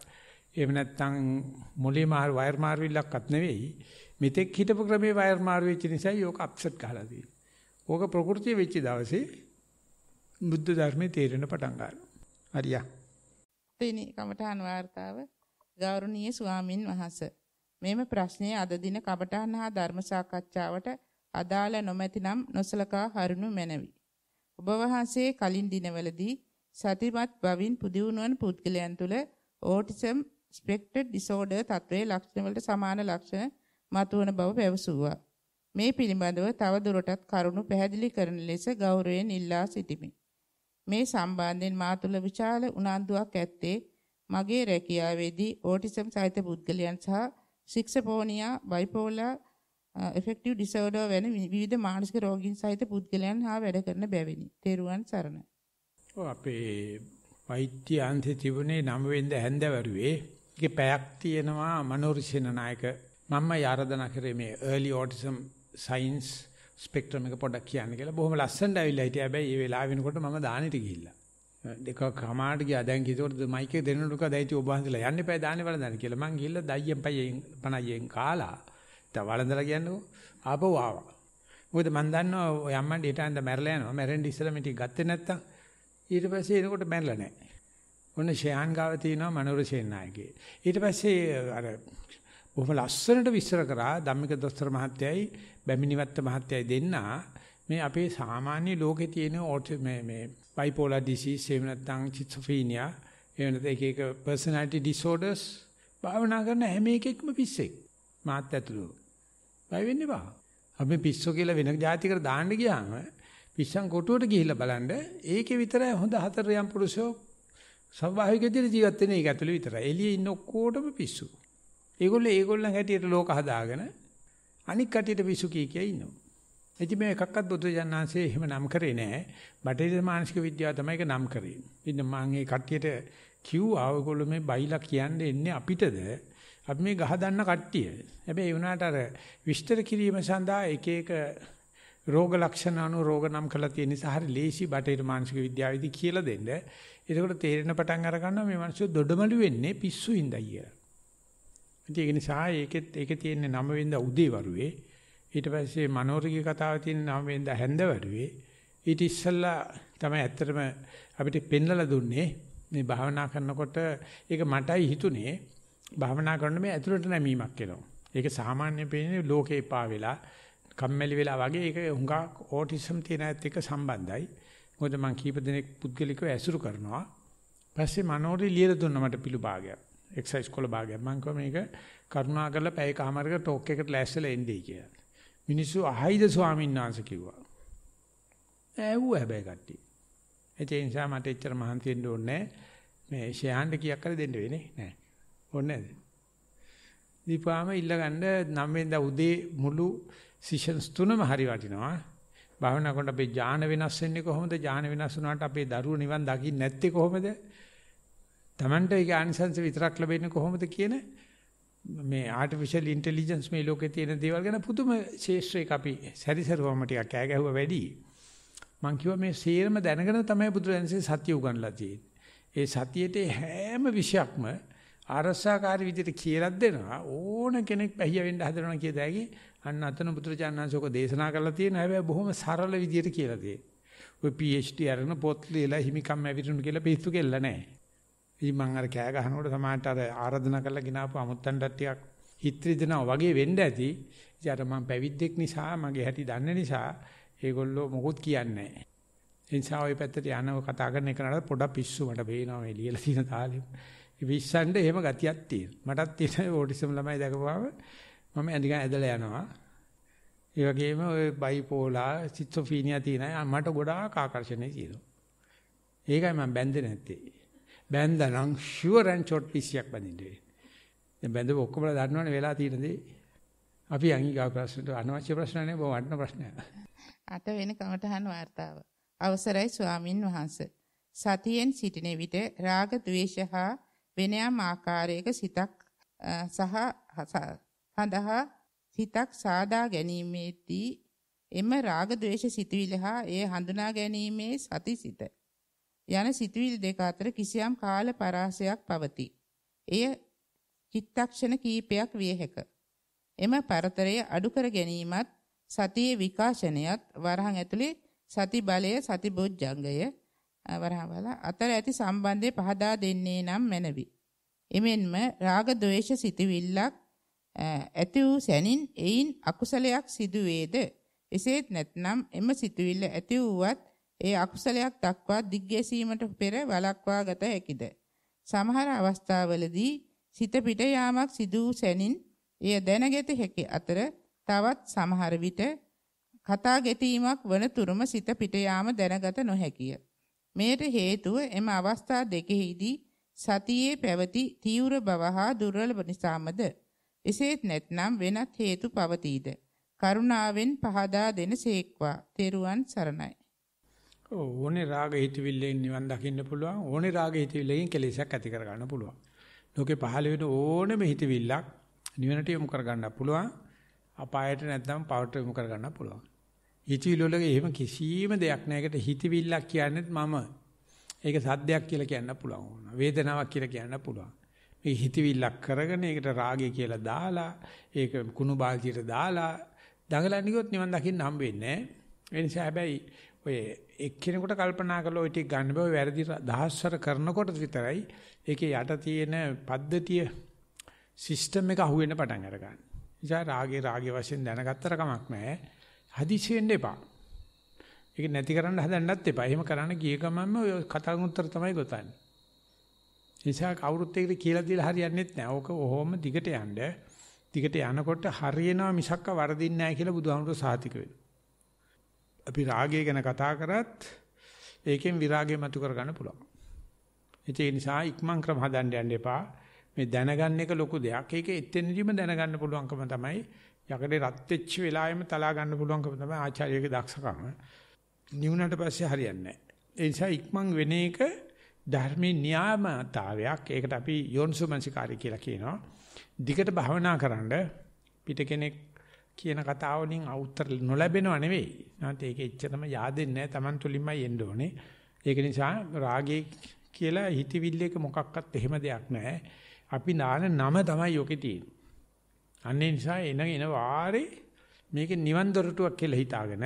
එහෙම නැත්නම් මොලේ මාරු වයර් මාරුවිල්ලක්වත් නෙවෙයි. මෙතෙක් හිටපු ක්‍රමේ වයර් මාරු වෙච්ච නිසා යෝක අප්සෙට් ගහලා තියෙනවා. ඕක ප්‍රകൃතිය වෙච්ච දවසේ බුද්ධ ධර්මයේ තේරෙන පටන් ගන්නවා. හරියා 7 කමඨාන් වාර්තාව ගෞරවනීය ස්වාමින් වහන්සේ මෙම ප්‍රශ්නය අද දින කමඨාන් හා ධර්ම සාකච්ඡාවට අදාළ නොමැතිනම් නොසලකා හරිනු මැනවි. ඔබ වහන්සේ කලින් දිනවලදී සතිමත් බවින් පුදිවුණුවන් පුද්ගලයන් තුළ ඕටිසම් ස්පෙක්ට්‍රම් ඩිසෝඩර් තත්වයේ ලක්ෂණවලට සමාන ලක්ෂණ මතුවන බව පැවසුවා. මේ පිළිබඳව තව දුරටත් කරුණු පැහැදිලි කරන ලෙස ගෞරවයෙන් ඉල්ලා සිටිමි. මේ සම්බන්ධයෙන් මා තුළ විශාල උනන්දුවක් ඇත්තේ මගේ රැකියාවේදී ඕටිසම් සහිත පුද්ගලයන් සහ සික්සපෝනියා බයිපෝලා එෆෙක්ටිව් ඩිසෝඩර් වැනි විවිධ මානසික රෝගීන් සහිත පුද්ගලයන් හා වැඩ කරන බැවිනි. තෙරුවන් සරණ. අපේ වෛද්‍ය අන්ති තිබුණේ 9 වෙනිදා හැන්දෑවරුවේ ඒකේ පැයක් තියෙනවා මනෝරිෂණ නායක මම ආරාධනා කරේ මේ early autism science ස්පෙක්ට්‍රම් එක පොඩ්ඩක් කියන්න කියලා බොහොම ලස්සනට ඇවිල්ලා හිටියා. හැබැයි මේ වෙලාව වෙනකොට මම දානෙට ගිහිල්ලා. දෙක කමාට ගියා. දැන් කිව්වට මයික් එක දෙන්න දුක දැයිති ඔබ වහන්සේලා යන්න එපා දානෙ වලඳන්න කියලා. මං ගිහිල්ලා දයියෙන් පයියෙන් පණයියෙන් කාලා. ඉතින් වලඳලා කියන්නේ ආපහු ආවා. මොකද මං දන්නවා ඔය අම්මන්ට ඊට අන්ද මැරලා යනවා. මැරෙන්න ඉස්සෙල්ලා මිටි ගත්තේ නැත්තම් ඊට පස්සේ එනකොට මැරලා නැහැ. ඔන්න ෂයන් ගාව තියෙනවා මනෝර සේනායකගේ. ඊට පස්සේ අර බොහොම ලස්සනට විස්තර කරා ධම්මික දොස්තර මහත්තයයි බැමිණිවත්ත මහත්තයයි දෙන්නා මේ අපේ සාමාන්‍ය ලෝකේ තියෙන මේ මේ බයිපෝලර් ඩිසීස් එහෙම නැත්නම් ස්කිසොෆ්‍රීනියා එහෙම නැත්නම් එක එක personality disorders භාවනා කරන හැම එකෙක්ම පිස්සෙක් මාත් ඇතුළු බය වෙන්න එපා අපි පිස්සෝ කියලා වෙන જાතිකර දාන්න ගියාම පිස්සන් කොටුවට ගිහිල්ලා බලන්න ඒකේ විතරයි හොඳ හතර යම් පුරුෂයෝ ස්වභාවික විදිහට ජීවත් වෙන එක ඇතුළේ විතරයි එළියේ ඉන්න ඔක්කොටම පිස්සු ඒගොල්ලෝ ඒගොල්ලන් හැටියට ලෝක හදාගෙන අනික් කටියට විසුකී කිය ඉන්නවා. ඉතින් මේ එකක්වත් බුදුජානනාංශයේ එහෙම නම් කරේ නැහැ. බටහිර මානසික විද්‍යාව තමයි ඒක නම් කරේ. ඉතින් මම මේ කට්ටියට කිව්වා ඔයගොල්ලෝ මේ බයිලා කියන්නේ එන්නේ අපිටද? අපි මේ ගහ දන්න කට්ටිය. හැබැයි ඒ වුණාට අර විස්තර කිරීම සඳහා එක එක රෝග ලක්ෂණ අනුව රෝග නම් කරලා තියෙන නිසා හරි ලේසි බටහිර මානසික විද්‍යාවේදී කියලා දෙන්න. එතකොට තේරෙන පටන් අර ගන්නවා මේ මිනිස්සු දොඩමළු වෙන්නේ පිස්සු හින්දා කියලා. ඉතින් ඒක නිසා ඒකෙත් ඒකේ තියෙන නම වෙනදා උදේවරුවේ ඊට පස්සේ මනෝරිගේ කතාව තියෙන නම වෙනදා හැන්දවරුවේ ඊට ඉස්සෙල්ලා තමයි ඇත්තටම අපිට පෙන්ලලා දුන්නේ මේ භාවනා කරනකොට ඒක මටයි හිතුනේ භාවනා කරන මේ ඇතුළට නැමීමක් එනවා. ඒක සාමාන්‍ය පේන්නේ ලෝකේ පා වෙලා කම්මැලි වෙලා වගේ ඒක හුඟා ඕටිසම් තියෙන ඇත් එක්ක සම්බන්ධයි. මොකද මම කීප දෙනෙක් පුද්ගලිකව ඇසුරු කරනවා. පස්සේ මනෝරි ලියලා දුන්නා මට පිළි භාගයක්. එක්සර්සයිස් කොල භාගයක්. මම කිව්වා මේක කරුණා කරලා පැයකමාරක ටෝක් එකට ලෑස්සලා එන්නයි කියලා. මිනිස්සු අහයිද ස්වාමීන් වහන්සේ කිව්වා. ඇහුවා හැබැයි කට්ටිය. ඒ නිසා මට එච්චර මහන්සි වෙන්න ඕනේ මේ ෂයාන්ට කීයක් කරලා දෙන්න වෙන්නේ නෑ. ඕනේ නැද? දීපාම ඉල්ලගන්න නම් වෙනදා උදේ මුළු සිෂන්ස් තුනම හරි වටිනවා. භාවනා කරනකොට අපේ ඥාන වෙනස් වෙන්නේ කොහොමද? ඥාන වෙනස් වුණාට අපේ දරුව නිවන් දකින්නේ නැත්තේ කොහොමද? Tamanට ඒක ආනිසංශ විතරක් ලැබෙන්නේ කොහොමද කියන මේ ආටිෆිෂල් ඉන්ටෙලිජන්ස් මේ ලෝකේ තියෙන දේවල් ගැන පුදුම ශේෂ්ත්‍රයක අපි සැරිසරුවම ටිකක් කෑ ගැහුවා වැඩි. මං කිව්වා මේ සේරම දැනගෙන තමයි බුදුරජාණන්සේ සතිය උගන්ලා තියෙන්නේ. ඒ සතියේට හැම විෂයක්ම අරසාකාරී විදිහට කියලා දෙනවා ඕන කෙනෙක් පැහිය වෙන්න හදනවා කිය တဲ့ ඇගේ අන්න අතන පුත්‍රචාන්හන්සෝක දේශනා කරලා තියෙන හැබැයි බොහොම සරල විදිහට කියලා තියෙනවා. ඔය PhD අරගෙන පොත් ලියලා හිමිකම් ඇවිදිනු කියලා පිස්සු කෙල්ල නැහැ. ඉතින් මම අර කෑ ගහනකොට සමාජයට අර ආරාධනා කරලා ගినాපු අමුත්තන්ට ටිකක් හිත්‍රි දෙනවා වගේ වෙන්න ඇති. ඉතින් අර මම පැවිද්දෙක් නිසා මගේ හැටි දන්න නිසා ඒගොල්ලෝ මොකුත් කියන්නේ නැහැ. ඒ නිසා ওই පැත්තට යනව කතා කරන එක නට පොඩක් පිස්සු මට පේනවා මේ ලියලා තියෙන තාලෙ. විශ්සන්ඩ එහෙම ගතියක් තියෙනවා. මටත් තියෙන ඕටිසම් ළමයි දැකපුවාම මම ඇඳගෙන ඇදලා යනවා. ඒ වගේම ওই බයිපෝලා සිට්සොෆීනියා තියෙන අය මට ගොඩාක් ආකර්ෂණය තියෙනවා. ඒකයි මම බැඳෙන්නේ නැත්තේ. බැඳනනම් ෂුවර් ඇන් ෂොට් 20ක් බඳින්න වෙයි. දැන් බැඳව ඔක්කොම දන්නවනේ වෙලා තියෙන දේ. අපි අංගිකා ප්‍රශ්නට අනවශ්‍ය ප්‍රශ්න නෙවෙයි බොහොම වටින ප්‍රශ්නයක්. අත වෙන කමටහන් වார்த்தාව. අවසරයි ස්වාමින් වහන්සේ. සතියෙන් සිටින විට රාග ద్వේෂ හා වෙනයම් ආකාරයක සිතක් සහ සඳහා සිතක් සාදා ගැනීමේදී එම රාග ద్వේෂ සිතුවිලි හා ඒ හඳුනා ගැනීමේ සතිසිත යන සිතුවිලි දෙක අතර කිසියම් කාල පරාසයක් පවතී. එය චිත්තක්ෂණ කීපයක් විය හැක. එම පරතරය අඩු කර ගැනීමත් සතියේ විකාශනයත් වරහන් ඇතුලේ සති බලය සති බොජ්ජංගය වරහවල අතර ඇති සම්බන්ධය පහදා දෙන්නේ නම් මැනවි. එමෙන්ම රාග ද්වේෂ සිතවිල්ලක් ඇති වූ සැනින් එයින් අකුසලයක් සිදුවේද එසේත් නැත්නම් එම සිතවිල්ල ඇති වූවත් ඒ අකුසලයක් දක්වා දිග්ගැසීමට පෙර වළක්වා ගත හැකිද? සමහර අවස්ථාවලදී සිත පිට යාමක් සිදු සැනින් එය දැනගත හැකි අතර තවත් සමහර විට කතා ගැටීමක් වන තුරුම සිත පිට යාම දැනගත නොහැකිය. මේට හේතුව එම අවස්ථා දෙකෙහිදී සතියේ පැවති තීව්‍ර බව හා දුර්වල නිසාමද එසේත් නැත්නම් වෙනත් හේතු පවතීද කරුණාවෙන් පහදා දෙන සේක්වා තෙරුවන් සරණයි ඕනේ රාග හිතවිල්ලෙන් නිවන් දකින්න පුළුවන් ඕනේ රාග හිතවිල්ලෙන් කෙලෙසක් ඇති කර ගන්න පුළුවන් ලෝකේ පහළ වෙන ඕනෙම හිතවිල්ලක් නිවනට යොමු කර ගන්න පුළුවන් අපායට නැත්නම් පවට යොමු කර ගන්න පුළුවන් හිතවිල්ල වල එහෙම කිසිම දෙයක් නැයකට හිතවිල්ලක් කියන්නේත් මම ඒක සද්දයක් කියලා කියන්න පුළුවන් වේදනාවක් කියලා කියන්න පුළුවන් මේ හිතවිල්ලක් කරගෙන ඒකට රාගය කියලා දාලා ඒක කුණු බාල්දියට දාලා දඟලන්නේ කිව්වොත් නිවන් දකින්න හම්බ වෙන්නේ නැහැ. ඒ නිසා හැබැයි ඔය එක්කිනෙකුට කල්පනා කරලා ওই ටික ගන්න බෑ වැරදි දහස්වර කරනකොට විතරයි ඒකේ යට තියෙන පද්ධතිය සිස්ටම් එක අහුවෙන්න පටන් අරගන්නේ. නිසා රාගේ රාගේ වශයෙන් දැනගත්තර කමක් නෑ. හදිසි වෙන්න එපා. ඒක නැති කරන්න හදන්නත් එපා. එහෙම කරන්න ගිය ගමන්ම ඔය කතා උත්තර තමයි ගොතන්නේ. නිසා කවුරුත් ඒකට කියලා දීලා හරියන්නේ නැහැ. ඕක ඔහොම දිගට යන්න. දිගට යනකොට හරියනවා මිසක්ක වරදින්නේ නැහැ කියලා බුදුහාමුදුරුවෝ සාතික වෙනවා. අපි රාගය ගැන කතා කරත් ඒකෙන් විරාගය මතු කරගන්න පුළුවන්. ඒ නිසා ඉක්මන් ක්‍රම හදන්න යන්න එපා. මේ දැනගන්න එක ලොකු දෙයක්. ඒක එතෙන්දිම දැනගන්න පුළුවන්කම තමයි යකඩේ රත් වෙච්ච වෙලාවෙම තලා ගන්න පුළුවන්කම තමයි ආචාර්යගේ දක්ෂකම. නිවුණට පස්සේ හරියන්නේ නැහැ. ඒ නිසා ඉක්මන් වෙන එක ධර්මයේ න්‍යාමතාවයක්. ඒකට අපි යෝනිසෝමනසිකාරය කියලා කියනවා. දිගට භවනා කරන්ඩ පිට කෙනෙක් කියන කතාව වලින් අවුත්තර නොලැබෙනව නෙවෙයි. නැත්නම් ඒක එච්චරම yaadෙන්නේ නැහැ. Taman තුලින්මයි එන්න ඕනේ. ඒක නිසා රාගේ කියලා හිතවිල්ලක මොකක්වත් එහෙම දෙයක් නැහැ. අපි නාන නම තමයි යොකේ තියෙන්නේ. අන්නේ නිසා එන එන වාරේ මේක නිවන් දොරටුවක් කියලා හිතාගෙන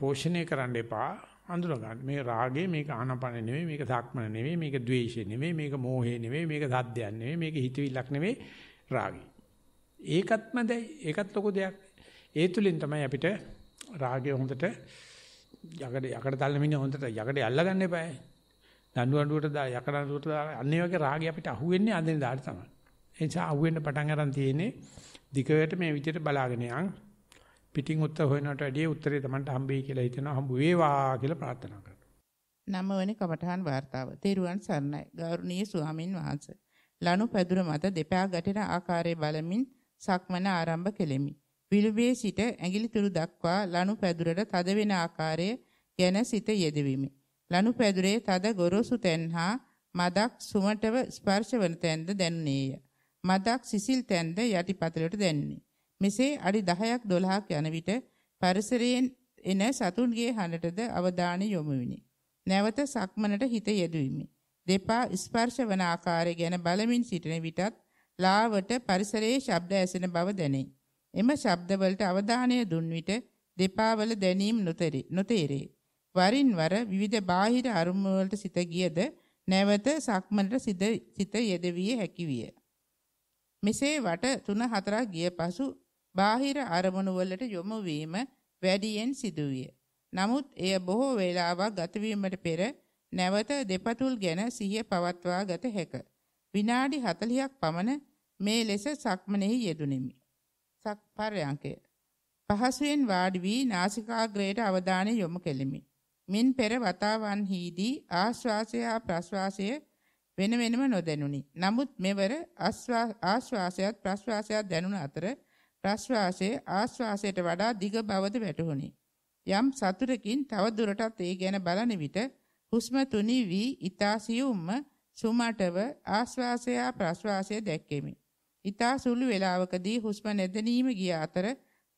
පෝෂණය කරන්න එපා. අඳුර ගන්න. මේ රාගය මේක ආනපන නෙවෙයි, මේක සක්මන නෙවෙයි, මේක ද්වේෂය නෙවෙයි, මේක මෝහය නෙවෙයි, මේක සද්දයක් නෙවෙයි, මේක හිතවිල්ලක් නෙවෙයි රාගය. ඒකත් මැදයි. ඒකත් ලොකු දෙයක්. ඒ තුලින් තමයි අපිට රාගය හොඳට යකඩ යකඩ තල්න මිනිහ හොඳට යකඩ අල්ලගන්න එපායි. දඬු අඬුවට දා යකඩ අඬුවට දා අන්නේ වගේ රාගය අපිට අහුවෙන්නේ අදින දාට තමයි. ඒ නිසා අහුවෙන්න පටන් අරන් තියෙන්නේ දිගට මේ විදිහට බලාගෙන යන් පිටින් උත්තර හොයනට වැඩිය උත්තරේ Tamanට හම්බෙයි කියලා හිතනවා හම්බ වේවා කියලා ප්‍රාර්ථනා කරනවා. නමවන කමඨහන් වார்த்தාව. තෙරුවන් සරණයි. ගෞරවනීය ස්වාමින් වහන්සේ. ලනු පැදුර මත දෙපා ගැටෙන ආකාරයේ බලමින් සක්මන ආරම්භ කෙලෙමි. විලුඹේ සිට ඇඟිලි තුරු දක්වා ලනු පැදුරට තද වෙන ආකාරය ගැන සිත යෙදෙවිමි. ලනු පැදුරේ තද ගොරොසු තැන් හා මදක් සුමටව ස්පර්ශ වන තැන්ද දැන්නේය. මදක් සිසිල් තැන්ද යටිපතලට දැන්නේ. මෙසේ අඩි 10ක් 12ක් යන විට පරිසරයෙන් එන සතුන්ගේ හඬටද අවධානය යොමු විනි. නැවත සක්මනට හිත යෙදුවෙමි. දෙපා ස්පර්ශ වන ආකාරය ගැන බලමින් සිටින විටත් ලාවට පරිසරයේ ශබ්ද ඇසෙන බව දැනේ. එම ශබ්දවලට අවධානය දුන් විට දෙපාවල දැනීම නොතේරේ. වරින් වර විවිධ බාහිර අරුමු වලට සිත ගියද නැවත සක්මනට සිත යෙදවිය හැකි විය. මෙසේ වට 3-4ක් ගිය පසු බාහිර අරමුණු වලට යොමු වීම වැඩියෙන් සිදුවිය. නමුත් එය බොහෝ වේලාවක් ගත වීමට පෙර නැවත දෙපතුල් ගැන සිහිය පවත්වා ගත හැක. විනාඩි 40ක් පමණ මේ ලෙස සක්මනෙහි යෙදුණෙමි. සක් පරයන්කය. පහසුවෙන් වාඩි වී නාසිකාග්‍රයට අවධානය යොමු කෙලිමි. මින් පෙර වතාවන්හිදී ආශ්වාසය හා ප්‍රශ්වාසය වෙන වෙනම නොදැනුනි. නමුත් මෙවර ආශ්වාසයත් ප්‍රශ්වාසයත් දැනුන අතර ප්‍රශ්වාසය ආශ්වාසයට වඩා දිග බවද වැටහුණි. යම් සතුරකින් තව දුරටත් ඒ ගැන බලන විට හුස්ම තුනී වී ඊතා සියුම්ම සුමටව ආශ්වාසය ප්‍රශ්වාසය දැක්කෙමි. ඊතා සුළු වේලාවකදී හුස්ම නැදීම ගිය අතර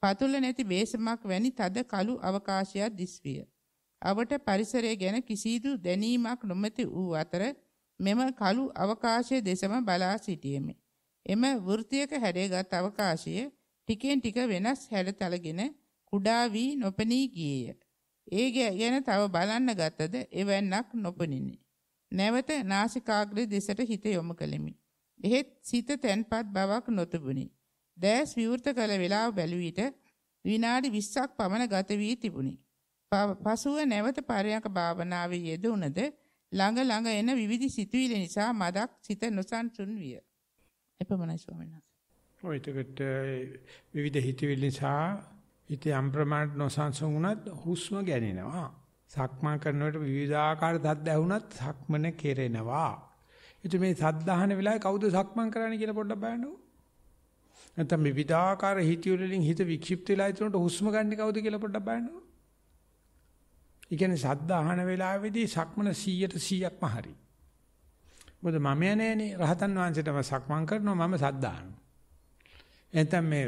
පතුල නැති බේසමක් වැනි තද කළු අවකාශයක් දිස්විය. අවට පරිසරය ගැන කිසිදු දැනීමක් නොමැති වූ අතර මෙම කළු අවකාශය දෙසම බලා සිටීමේ. එම වෘත්තියක හැඩයගත් අවකාශය ටිකෙන් ටික වෙනස් හැඩතලගෙන කුඩා වී නොපෙනී ගියේය. ඒ ගැන තව බලන්න ගතද එවන්නක් නොපෙනිනි. නැවත නාසිකාග්‍රය දෙසට හිත යොමු කළෙමි. එහෙත් සිත තැන්පත් බවක් නොතිබුණි. දැස් විවෘත කළ වේලාව බැලුව විට විනාඩි 20ක් පමණ ගත වී තිබුණි. පසුව නැවත පරයක භාවනාවේ යෙදුණද ළඟ ළඟ එන විවිධ සිතුවිලි නිසා මදක් සිත නොසන්සුන් විය. එපමණයි ස්වාමීන් වහන්සේ. ඔය එතකොට විවිධ හිතවිලි නිසා හිත යම් ප්‍රමාණයක් නොසන්සුන් වුණත් හුස්ම ගැනෙනවා. සක්මා කරනකොට විවිධාකාර තත් දැහුණත් සක්මන කෙරෙනවා. ඉතින් මේ සද්ධාහන වෙලාවේ කවුද සක්මන් කරන්නේ කියලා පොඩ්ඩක් බලන්නකෝ. නැත්තම් මේ විඩාකාර හිතියුල වලින් හිත වික්ෂිප්ත වෙලා ඉතුරුන්ට හුස්ම ගන්න කවුද කියලා පොඩ්ඩක් බලන්නකෝ. ඒ කියන්නේ සද්ධාහන වෙලාවේදී සක්මන 100ට 100ක්ම හරි. මොකද මම යන්නේ රහතන් වහන්සේටම සක්මන් කරනවා මම සද්ධාහනවා. එතන මේ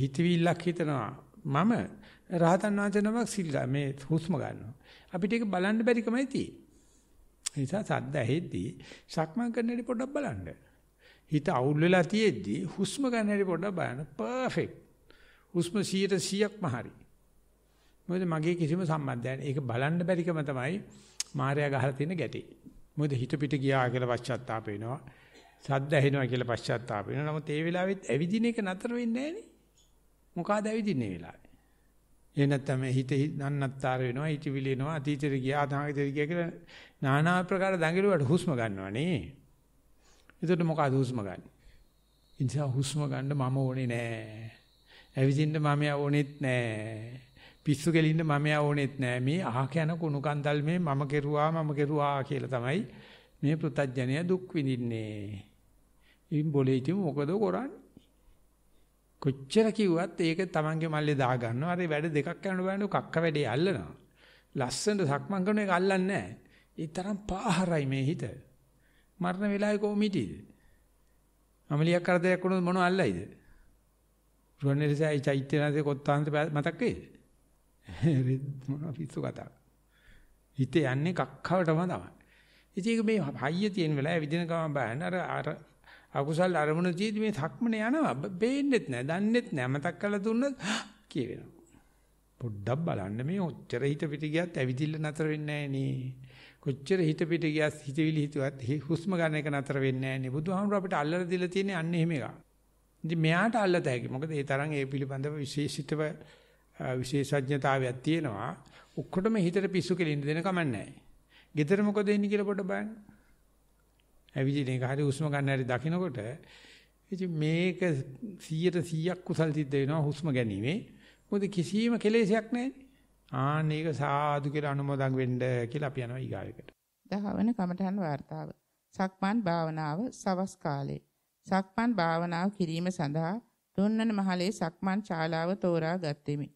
හිතවිල්ලක් හිතනවා මම රහතන් වහන්සේ නමක් සිල් මේ හුස්ම ගන්නවා. අපිට ඒක බලන්න බැරි කමයි තියෙන්නේ. නිසා සද්ද ඇහෙද්දී සක්මන් කරන හැටි පොඩ්ඩක් බලන්න. හිත අවුල් වෙලා තියෙද්දී හුස්ම ගන්න හැටි පොඩ්ඩක් බලන්න. පර්ෆෙක්ට්. හුස්ම 100%ක්ම හරි. මොකද මගේ කිසිම සම්බන්ධයක් ඒක බලන්න බැරිකම තමයි මායя ගහලා තියෙන ගැටි. මොකද හිත පිට ගියා කියලා පශ්චාත්තාප වෙනවා. සද්ද ඇහෙනවා කියලා පශ්චාත්තාප වෙනවා. නමුත් ඒ වෙලාවෙත් ඇවිදින එක නතර වෙන්නේ නැහැ නේ. මොකಾದ ඇවිදින්නේ වෙලාවේ. එහෙ නැත්නම් හිතේ නන්නත්තර වෙනවා, හිතවිලි එනවා, අතීතෙට ගියා, අනාගතෙට ගියා කියලා নানা ආකාර දඟලුවට හුස්ම ගන්නවා නේ. එතකොට මොකද හුස්ම ගන්න? ඉතින් හුස්ම ගන්න මම ඕනේ නෑ. ඇවිදින්න මම ඕනෙත් නෑ. පිස්සු කෙලින්න මම ඕනෙත් නෑ. මේ අහක යන කුණු කන්දල් මේ මම කෙරුවා මම කෙරුවා කියලා තමයි මේ පෘතජ්ජනය දුක් විඳින්නේ. ඉන් බොලේ ඉතින් මොකද කරන්නේ? කොච්චර කිව්වත් ඒක තමන්ගේ මල්ලේ දා ගන්නවා. අර වැඩ දෙකක් කරන්න බෑනේ කක්ක වැඩේ අල්ලනවා. ලස්සනට සක්මන් කරන එක අල්ලන්නේ නැහැ. ඒ තරම් පාහරයි මේ හිත. මරණ වෙලාවේ කොහොම හිටියේද? අමලියක් කරදරයක් වුණොත් මොනව අල්ලයිද? රුවන්වැලිසෑයි චෛත්‍යනාථේ කොත්තාන්ත මතක් වෙයිද? මොනව පිස්සු කතා. හිත යන්නේ කක්කවටම තමයි. ඉතින් මේ හයිය තියෙන වෙලාවේ විදින ගමන් බලන්න අර අර අකුසල් අරමුණ තියදී මේ සක්මනේ යනවා බේන්නෙත් නැහැ, දන්නෙත් නැහැ. මතක් කරලා දුන්නොත් කියවෙනවා. පොඩ්ඩක් බලන්න මේ ඔච්චර හිත පිට ගියත් ඇවිදිල්ල නතර වෙන්නේ නැහැ කොච්චර හිත පිට ගියත් හිතවිලි හිතුවත් හුස්ම ගන්න එක නතර වෙන්නේ නැහැ නේ. බුදුහාමුදුර අපිට අල්ලලා දීලා තියෙන්නේ අන්න එහෙම එකක්. ඉතින් මෙයාට අල්ල တဲ့ හැකි. මොකද ඒ තරම් ඒ පිළිබඳව විශේෂිතව විශේෂඥතාවයක් තියෙනවා. ඔක්කොටම හිතට පිස්සු කෙලින්න දෙන කමක් නැහැ. ගෙදර මොකද වෙන්නේ කියලා පොඩ්ඩක් බලන්න. ඇවිදින එක හරි හුස්ම ගන්න හරි දකිනකොට ඉතින් මේක 100ට 100ක් කුසල් සිද්ධ වෙනවා හුස්ම ගැනීමේ. මොකද කිසිම කෙලෙසයක් නැහැ. ආන්න ඒක සාදු කියලා අනුමೋದන් වෙන්න කියලා අපි යනවා ඊගාවෙකට. දහවන කමඨහන් වார்த்தාව. සක්මන් භාවනාව සවස් කාලේ. සක්මන් භාවනාව කිරීම සඳහා තුන්නන මහලේ සක්මන් ශාලාව තෝරා ගත්තෙමි.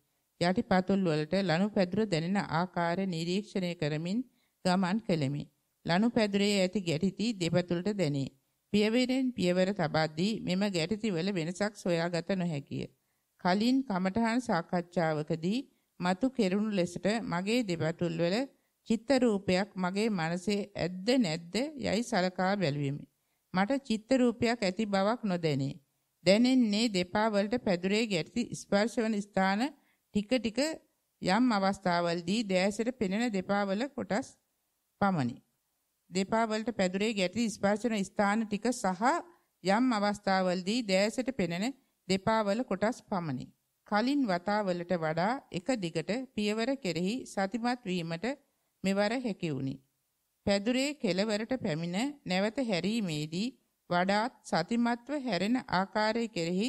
යටිපතුල් වලට ලනුපැදුර දැනෙන ආකාරය නිරීක්ෂණය කරමින් ගමන් කළෙමි. ලනුපැදුරේ ඇති ගැටිති දෙපතුලට දැනේ. පියවරෙන් පියවර තබද්දී මෙම ගැටිතිවල වෙනසක් සොයාගත නොහැකිය. කලින් කමඨහන් සාකච්ඡාවකදී මතු කෙරුණු ලෙසට මගේ දෙපතුල්වල චිත්ත රූපයක් මගේ මනසේ ඇද්ද නැද්ද යයි සලකා බැලුවෙමි. මට චිත්ත රූපයක් ඇති බවක් නොදැනේ. දැනෙන්නේ දෙපා වලට පැදුරේ ගැටි ස්පර්ශ වන ස්ථාන ටික ටික යම් අවස්ථාවලදී දැසට පෙනෙන දෙපා වල කොටස් පමණි. දෙපා වලට පැදුරේ ගැටි ස්පර්ශන ස්ථාන ටික සහ යම් අවස්ථාවලදී දෑසට පෙනෙන දෙපා වල කොටස් පමණි. කලින් වතාවලට වඩා එක දිගට පියවර කෙරෙහි සතිමත් වීමට මෙවර හැකි වුනි. පැදුරේ කෙළවරට පැමිණ නැවත හැරීමේදී වඩාත් සතිමත්ව හැරෙන ආකාරය කෙරෙහි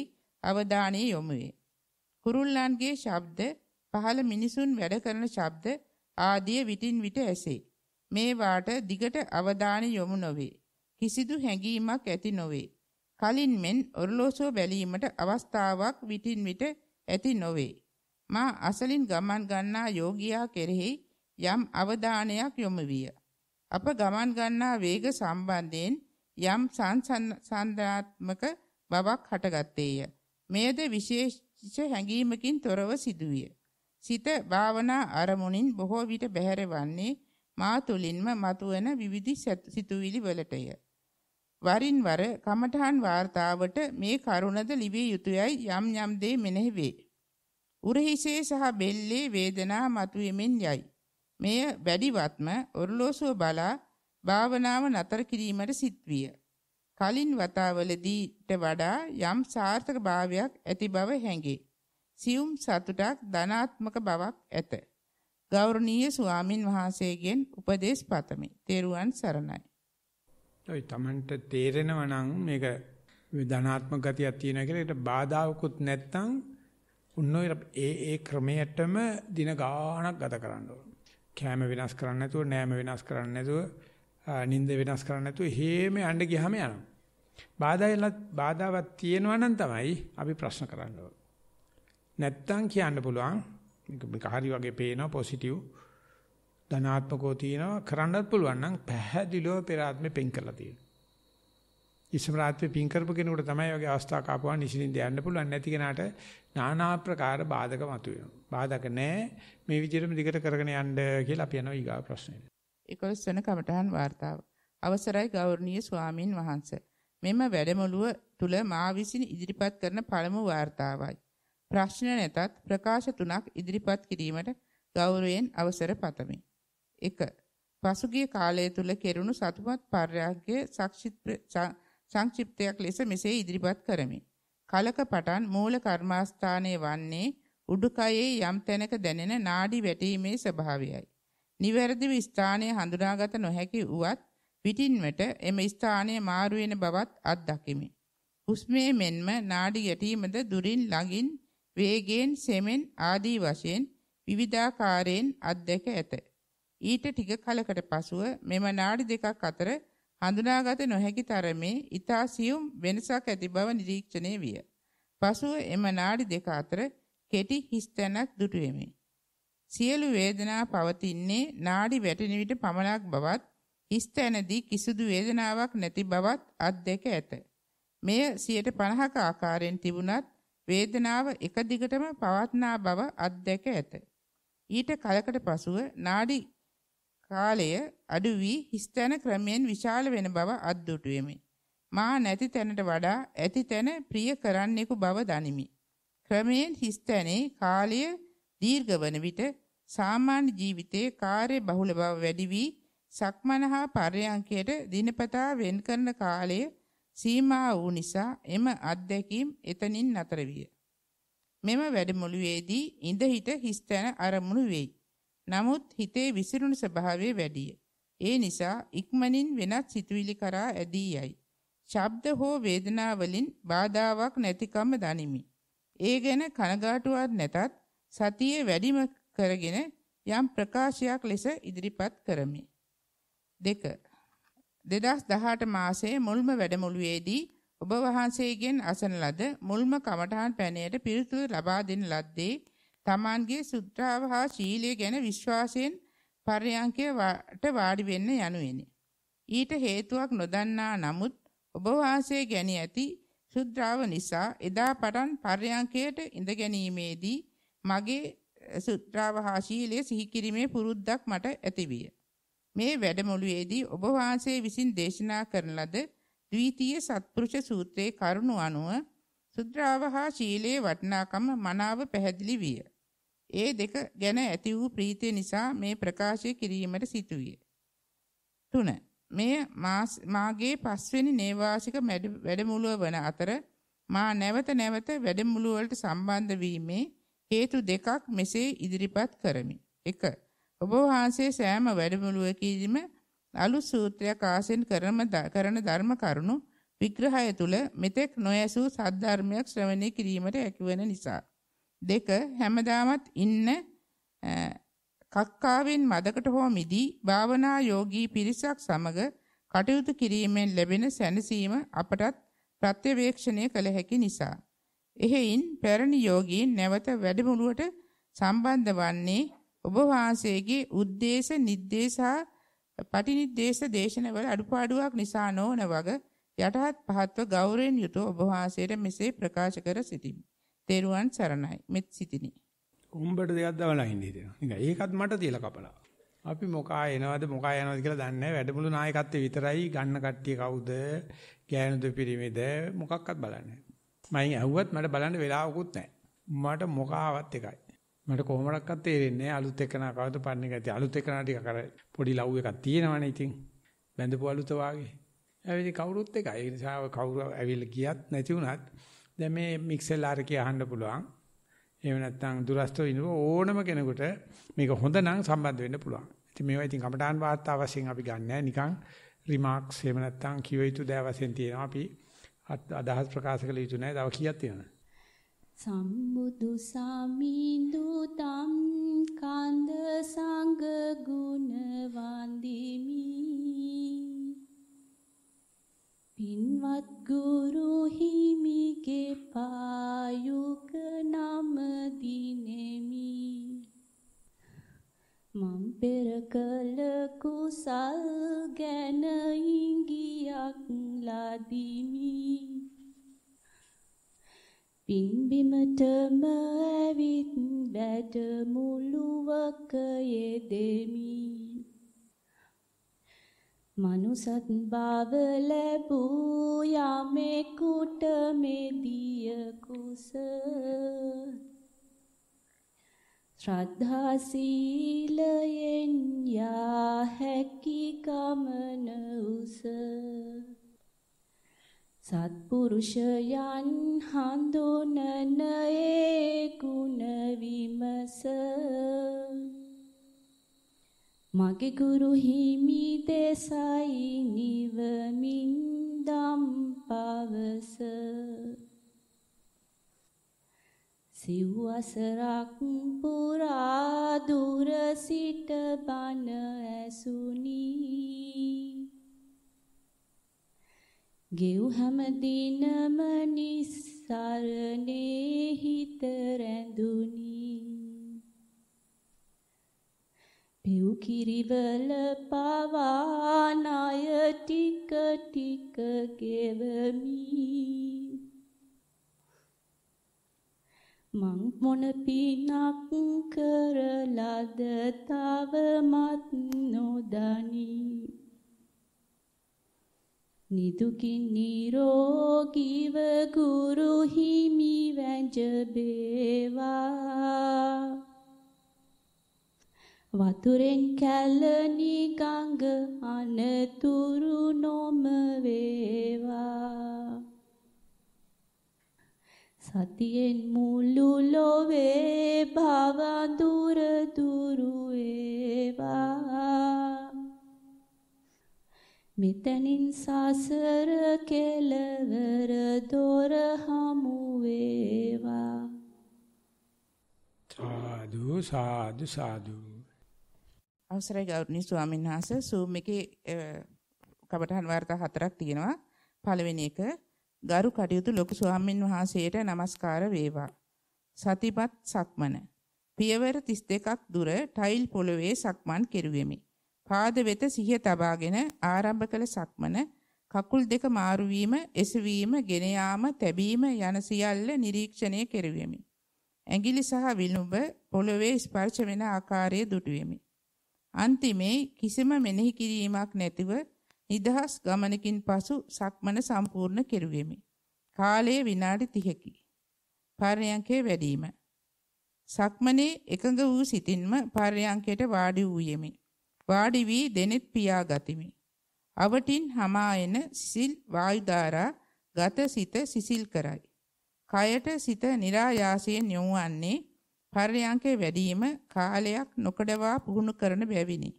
අවධානය යොමු වේ. කුරුල්ලන්ගේ ශබ්ද, පහළ මිනිසුන් වැඩ කරන ශබ්ද ආදී විටින් විට ඇසේ. මේවාට දිගට අවධානය යොමු නොවේ. කිසිදු හැඟීමක් ඇති නොවේ. කලින් මෙන් ඔරලෝසුව බැලීමට අවස්ථාවක් විටින් විට ඇති නොවේ. මා අසලින් ගමන් ගන්නා යෝගියා කෙරෙහි යම් අවධානයක් යොමු විය. අප ගමන් ගන්නා වේග සම්බන්ධයෙන් යම් සංසන්දාත්මක බවක් හටගත්තේය. මෙයද විශේෂ හැඟීමකින් තොරව සිදුවිය. සිත භාවනා අරමුණින් බොහෝ විට බැහැර වන්නේ මා තුලින්ම මතුවන විවිධ සිතුවිලි වලටය. වරින් වර කමඨහන් වාර්තාවට මේ කරුණද ලිවිය යුතුයයි යම් යම් දේ මෙනෙහි වේ. උරහිසේ සහ බෙල්ලේ වේදනා මතුවෙමින් යයි. මෙය වැඩිවත්ම ඔරලෝසුව බලා භාවනාව නතර කිරීමට සිත්විය. කලින් වතාවලදීට වඩා යම් සාර්ථක භාවයක් ඇති බව හැඟේ. සියුම් සතුටක් ධනාත්මක බවක් ඇත. ගෞරවනීය ස්වාමින් වහන්සේගෙන් උපදේශ පතමි. තෙරුවන් සරණයි. ඔයි Tamanට තේරෙනවා නම් මේක ධනාත්මක ගතියක් තියෙනවා කියලා ඒකට බාධාකුත් නැත්තම් උන්නෝ ඒ ඒ ක්‍රමයටම දින ගාණක් ගත කරන්න ඕන. කෑම වෙනස් කරන්නේ නැතුව, නෑම වෙනස් කරන්නේ නැතුව, නිින්ද වෙනස් කරන්නේ නැතුව හේම යන්න ගියාම යනවා. බාධායලත් බාධාවක් තියෙනවා නම් තමයි අපි ප්‍රශ්න කරන්න ඕන. නැත්තම් කියන්න පුළුවන් මේක හරි වගේ පේනවා පොසිටිව් ධනාත්මකෝ තියෙනවා කරන්නත් පුළුවන් නම් පැහැදිලිව පෙර ආත්මේ පින් කරලා තියෙනවා. ඉස්මරාත්වේ පින් කරපු කෙනෙකුට තමයි වගේ අවස්ථාවක් ආපුවා නිසින්ින්ද යන්න පුළුවන් නැති කෙනාට নানা ආකාර බාධක මතුවෙනවා. බාධක නැහැ මේ විදිහටම දිගට කරගෙන යන්න කියලා අපි යනවා ඊගා ප්‍රශ්නෙට. 11 වෙනි කමඨහන් වார்த்தාව. අවසරයි ගෞරවනීය ස්වාමින් වහන්සේ. මෙම වැඩමුළුව තුල මා විසින් ඉදිරිපත් කරන පළමු වார்த்தාවයි. ප්‍රශ්න නැතත් ප්‍රකාශ තුනක් ඉදිරිපත් කිරීමට ගෞරවයෙන් අවසර පතමි. 1. පසුගිය කාලය තුල කෙරුණු සතුටුමත් පර්යාගයේ සංක්ෂිප්තයක් ලෙස මෙසේ ඉදිරිපත් කරමි. කලක පටන් මූල කර්මාස්ථානයේ වන්නේ උඩුකයේ යම් තැනක දැනෙන නාඩි වැටීමේ ස්වභාවයයි. නිවැරදිව ස්ථානය හඳුනාගත නොහැකි වුවත් පිටින්මට එම ස්ථානය මාරු වෙන බවත් අත්දකිමි. හුස්මේ මෙන්ම නාඩි ගැටීමද දුරින් ළඟින් වේගයෙන් සෙමෙන් ආදී වශයෙන් විවිධාකාරයෙන් අත්දැක ඇත. ඊට ටික කලකට පසුව මෙම නාඩි දෙකක් අතර හඳුනාගත නොහැකි තරමේ ඊතා සියුම් වෙනසක් ඇති බව නිරීක්ෂණය විය. පසුව එම නාඩි දෙක අතර කෙටි හිස්තැනක් දුටු වෙමි. සියලු වේදනා පවතින්නේ නාඩි වැටෙන විට පමණක් බවත් හිස්තැනදී කිසිදු වේදනාවක් නැති බවත් අත්දැක ඇත. මෙය 50ක ආකාරයෙන් තිබුණත් වේදනාව එක දිගටම පවත්නා බව අත්දැක ඇත. ඊට කලකට පසුව නාඩි කාලය අඩු වී හිස්තැන ක්‍රමයෙන් විශාල වෙන බව අත්දුටුවෙමි. මා නැති තැනට වඩා ඇති තැන ප්‍රිය කරන්නෙකු බව දනිමි. ක්‍රමයෙන් හිස්තැනේ කාලය දීර්ඝ වන විට සාමාන්‍ය ජීවිතයේ කාර්ය බහුල බව වැඩි වී සක්මනහා පර්යංකයට දිනපතා වෙන් කරන කාලයේ සීමා වූ නිසා එම අත්දැකීම් එතනින් නතර විය. මෙම වැඩමුළුවේදී ඉඳ හිට හිස්තැන අරමුණු වෙයි. නමුත් හිතේ විසිරුණු ස්වභාවය වැඩිය. ඒ නිසා ඉක්මනින් වෙනත් සිතුවිලි කරා ඇදී යයි. ශබ්ද හෝ වේදනා වලින් බාධාාවක් නැතිකම දනිමි. ඒ ගැන කනගාටුවක් නැතත් සතිය වැඩිම කරගෙන යම් ප්‍රකාශයක් ලෙස ඉදිරිපත් කරමි. 2 2018 මාසයේ මුල්ම වැඩමුළුවේදී ඔබ වහන්සේගෙන් අසන ලද මුල්ම කමඨාන් පැනයට පිළිතුරු ලබා දෙන ලද්දේ Tamanගේ සුත්‍රාව හා ශීලයේ ගැන විශ්වාසයෙන් පර්යංකයට වාඩි වෙන්න යනුවෙනි. ඊට හේතුවක් නොදන්නා නමුත් ඔබ වහන්සේ ගැනී ඇති සුත්‍රාව නිසා එදා පටන් පර්යංකයට ඉඳ ගැනීමේදී මගේ සුත්‍රාව හා ශීලයේ සිහි කිරීමේ පුරුද්දක් මට ඇති විය. මේ වැඩමුළුවේදී ඔබ වහන්සේ විසින් දේශනා කරන ලද ද්විතීය සත්පුරුෂ සූත්‍රයේ කරුණු අනුව සුද්‍රාවහා ශීලයේ වටිනාකම මනාව පැහැදිලි විය. ඒ දෙක ගැන ඇති වූ ප්‍රීතිය නිසා මේ ප්‍රකාශය කිරීමට සිටුවේ. 3. මේ මාගේ පස්වෙනි නේවාසික වැඩමුළුව වන අතර මා නැවත නැවත වැඩමුළුවලට සම්බන්ධ වීමේ හේතු දෙකක් මෙසේ ඉදිරිපත් කරමි. 1. ඔබ වහන්සේ සෑම වැඩමුළුවකදීම අලුත් සූත්‍රයක් ආසෙන් කරන කරන ධර්ම කරුණු විග්‍රහය තුල මෙතෙක් නොයසූ සද්ධර්මයක් ශ්‍රවණය කිරීමට හැකිවන නිසා දෙක හැමදාමත් ඉන්න කක්කාවෙන් මදකට හෝ මිදී භාවනා යෝගී පිරිසක් සමග කටයුතු කිරීමෙන් ලැබෙන සැනසීම අපටත් ප්‍රත්‍යවේක්ෂණය කළ හැකි නිසා එහෙයින් පැරණි යෝගීන් නැවත වැඩමුළුවට සම්බන්ධ වන්නේ ඔබ වහන්සේගේ උද්දේශ නිද්දේශ හා පටිනිද්දේශ දේශනවල අඩුපාඩුවක් නිසා නොවන වග යටහත් පහත්ව ගෞරවයෙන් යුතුව ඔබ වහන්සේට මෙසේ ප්‍රකාශ කර සිටිමි. තෙරුවන් සරණයි. මෙත් සිටිනි. උඹට දෙයක් දවලා ඉන්නේ දෙනවා. ඒකත් මට තියලා කපලා. අපි මොකා එනවද මොකා යනවද කියලා දන්නේ නැහැ. වැඩමුළු නායකත්වයේ විතරයි ගන්න කට්ටිය කවුද? ගෑනුද පිරිමිද මොකක්වත් බලන්නේ නැහැ. මම ඇහුවත් මට බලන්න වෙලාවකුත් නැහැ. මට මොකාවත් එකයි. මට කොහොමඩක්වත් තේරෙන්නේ නැහැ අලුත් එකන කවද පන්නේ ගැති අලුත් එකන ටික කර පොඩි ලව් එකක් තියෙනවනේ ඉතින් බැඳපු අලුත වාගේ ඇවිදි කවුරුත් එකයි ඒ නිසා කවුරු ඇවිල්ලා ගියත් නැති වුණත් දැන් මේ මික්සර් ආරකේ අහන්න පුළුවන් එහෙම නැත්නම් දුරස්තෝ ඉන්න ඕනම කෙනෙකුට මේක හොඳ නම් සම්බන්ධ වෙන්න පුළුවන් ඉතින් මේවා ඉතින් කමටාන් වාර්තා වශයෙන් අපි ගන්නෑ නිකන් රිමාක්ස් එහෙම නැත්නම් කිව යුතු දෑ වශයෙන් තියෙනවා අපි අදහස් ප්‍රකාශ කළ යුතු නැහැ තව කීයක් තියෙනවා සම්බුදු සමිඳු තම් කන්ද සංග ගුණ වන්දිමි පින්වත් ගුරු හිමිගේ පායුක නම දිනෙමි මම් පෙර කළ කුසල් ගැන ඉඟියක් ලදිමි පිම්බිමටම ඇවිත් වැඩ මුලුවක යෙදෙමි මනුසත් බව ලැබූ යමෙකුට මෙදිය කුස ශ්‍රද්ධා සීලයෙන් යා හැකි ගමන උස සත්පුරුෂයන් හඳුනනයේ ගුණ විමස මගේ ගුරු හිමි දෙසයි නිවමින් දම් පවස සිව්වසරක් පුරා දුර සිට බණ ඇසුනි ගෙව් හැම දිනම නිස්සරණේ හිත රැඳුනි පෙව් කිරිවල පවා ණය ටික ටික ගෙවමි මං මොන පිනක් කරලාද තා නිදුකින් නිරෝගීව ගුරු හිමි වැඳ බේවා වතුරෙන් කැළණි ගඟ අනතුරු නොම වේවා සතියෙන් මුළු ලොවේ භව දුර දුරු වේවා මෙතනින් සසර කෙලවර දොර හමු වේවා සාදු සාදු සාදු අවසරයි ගෞරවනීය ස්වාමීන් වහන්සේ සූම් එකේ කබටහන් වර්තා හතරක් තියෙනවා පළවෙනි එක ගරු කටයුතු ලොකු ස්වාමීන් වහන්සේට নমස්කාර වේවා සතිපත් සක්මන පියවර 32ක් දුර ටයිල් පොළවේ සක්මන් කෙරුවෙමි පාද වෙත සිහිය තබාගෙන ආරම්භ කළ සක්මන කකුල් දෙක මාරු වීම, එසවීම, ගෙන යාම, තැබීම යන සියල්ල නිරීක්ෂණය කෙරෙවෙමි. ඇඟිලි සහ විලුඹ පොළවේ ස්පර්ශ වෙන ආකාරය දුටුවෙමි. අන්තිමේ කිසිම මෙනෙහි කිරීමක් නැතිව නිදහස් ගමනකින් පසු සක්මන සම්පූර්ණ කෙරුවෙමි. කාලය විනාඩි 30කි. පර්යංකේ වැඩිම. සක්මනේ එකඟ වූ සිතින්ම පර්යංකයට වාඩි වූයෙමි. වාඩි වී දෙනෙත් පියා ගතිමි. අවටින් hama එන සිසිල් වායු ධාරා ගත සිත සිසිල් කරයි. කයට සිත નિરાයාසයෙන් යොමුවන්නේ පරයන්කේ වැඩිම කාලයක් නොකඩවා පුහුණු කරන බැවිනි.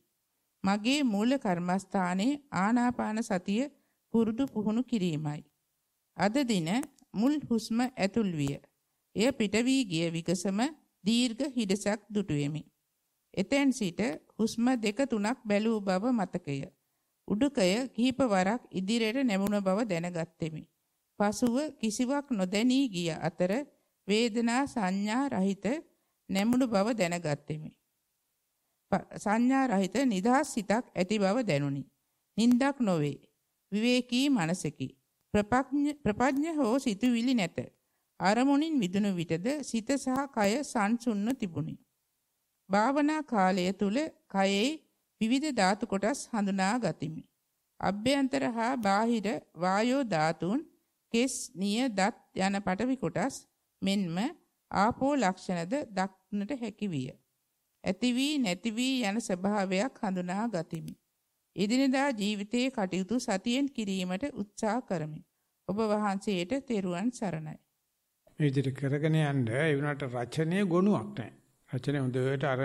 මගේ මූල කර්මස්ථානයේ ආනාපාන සතිය පුරුදු පුහුණු කිරීමයි. අද දින මුල් හුස්ම ඇතුල් විය. එය පිට වී ගිය විගසම දීර්ඝ හිඩසක් දුටුවෙමි. එතෙන් සිට හුස්ම දෙක තුනක් බැලූ බව මතකය. උඩුකය කිහිප වරක් ඉදිරියට නැමුණ බව දැනගත්ෙමි. පසුව කිසිවක් නොදැනී ගිය අතර වේදනා සංඥා රහිත නැමුණු බව දැනගත්ෙමි. සංඥා රහිත නිදහස් සිතක් ඇති බව දැනුනි. නින්දක් නොවේ. විවේකී මනසකි. ප්‍රපඥ හෝ සිතුවිලි නැත. අරමුණින් මිදුණු විටද සිත සහ කය සංසුන්ව තිබුණි. භාවනා කාලය තුල කයෙහි විවිධ ධාතු කොටස් හඳුනා ගතිමි. අභ්‍යන්තර හා බාහිර වායෝ ධාතුන් කෙස් නිය දත් යන පටවි කොටස් මෙන්ම ආපෝ ලක්ෂණද දක්නට හැකි විය. ඇති වී නැති වී යන ස්වභාවයක් හඳුනා ගතිමි. එදිනදා ජීවිතයේ කටයුතු සතියෙන් කිරීමට උත්සාහ කරමි. ඔබ වහන්සේට තෙරුවන් සරණයි. මේ විදිහට කරගෙන යන්න ඒ වුණාට රචනයේ ගුණයක් නැහැ. වචනේ හොඳට අර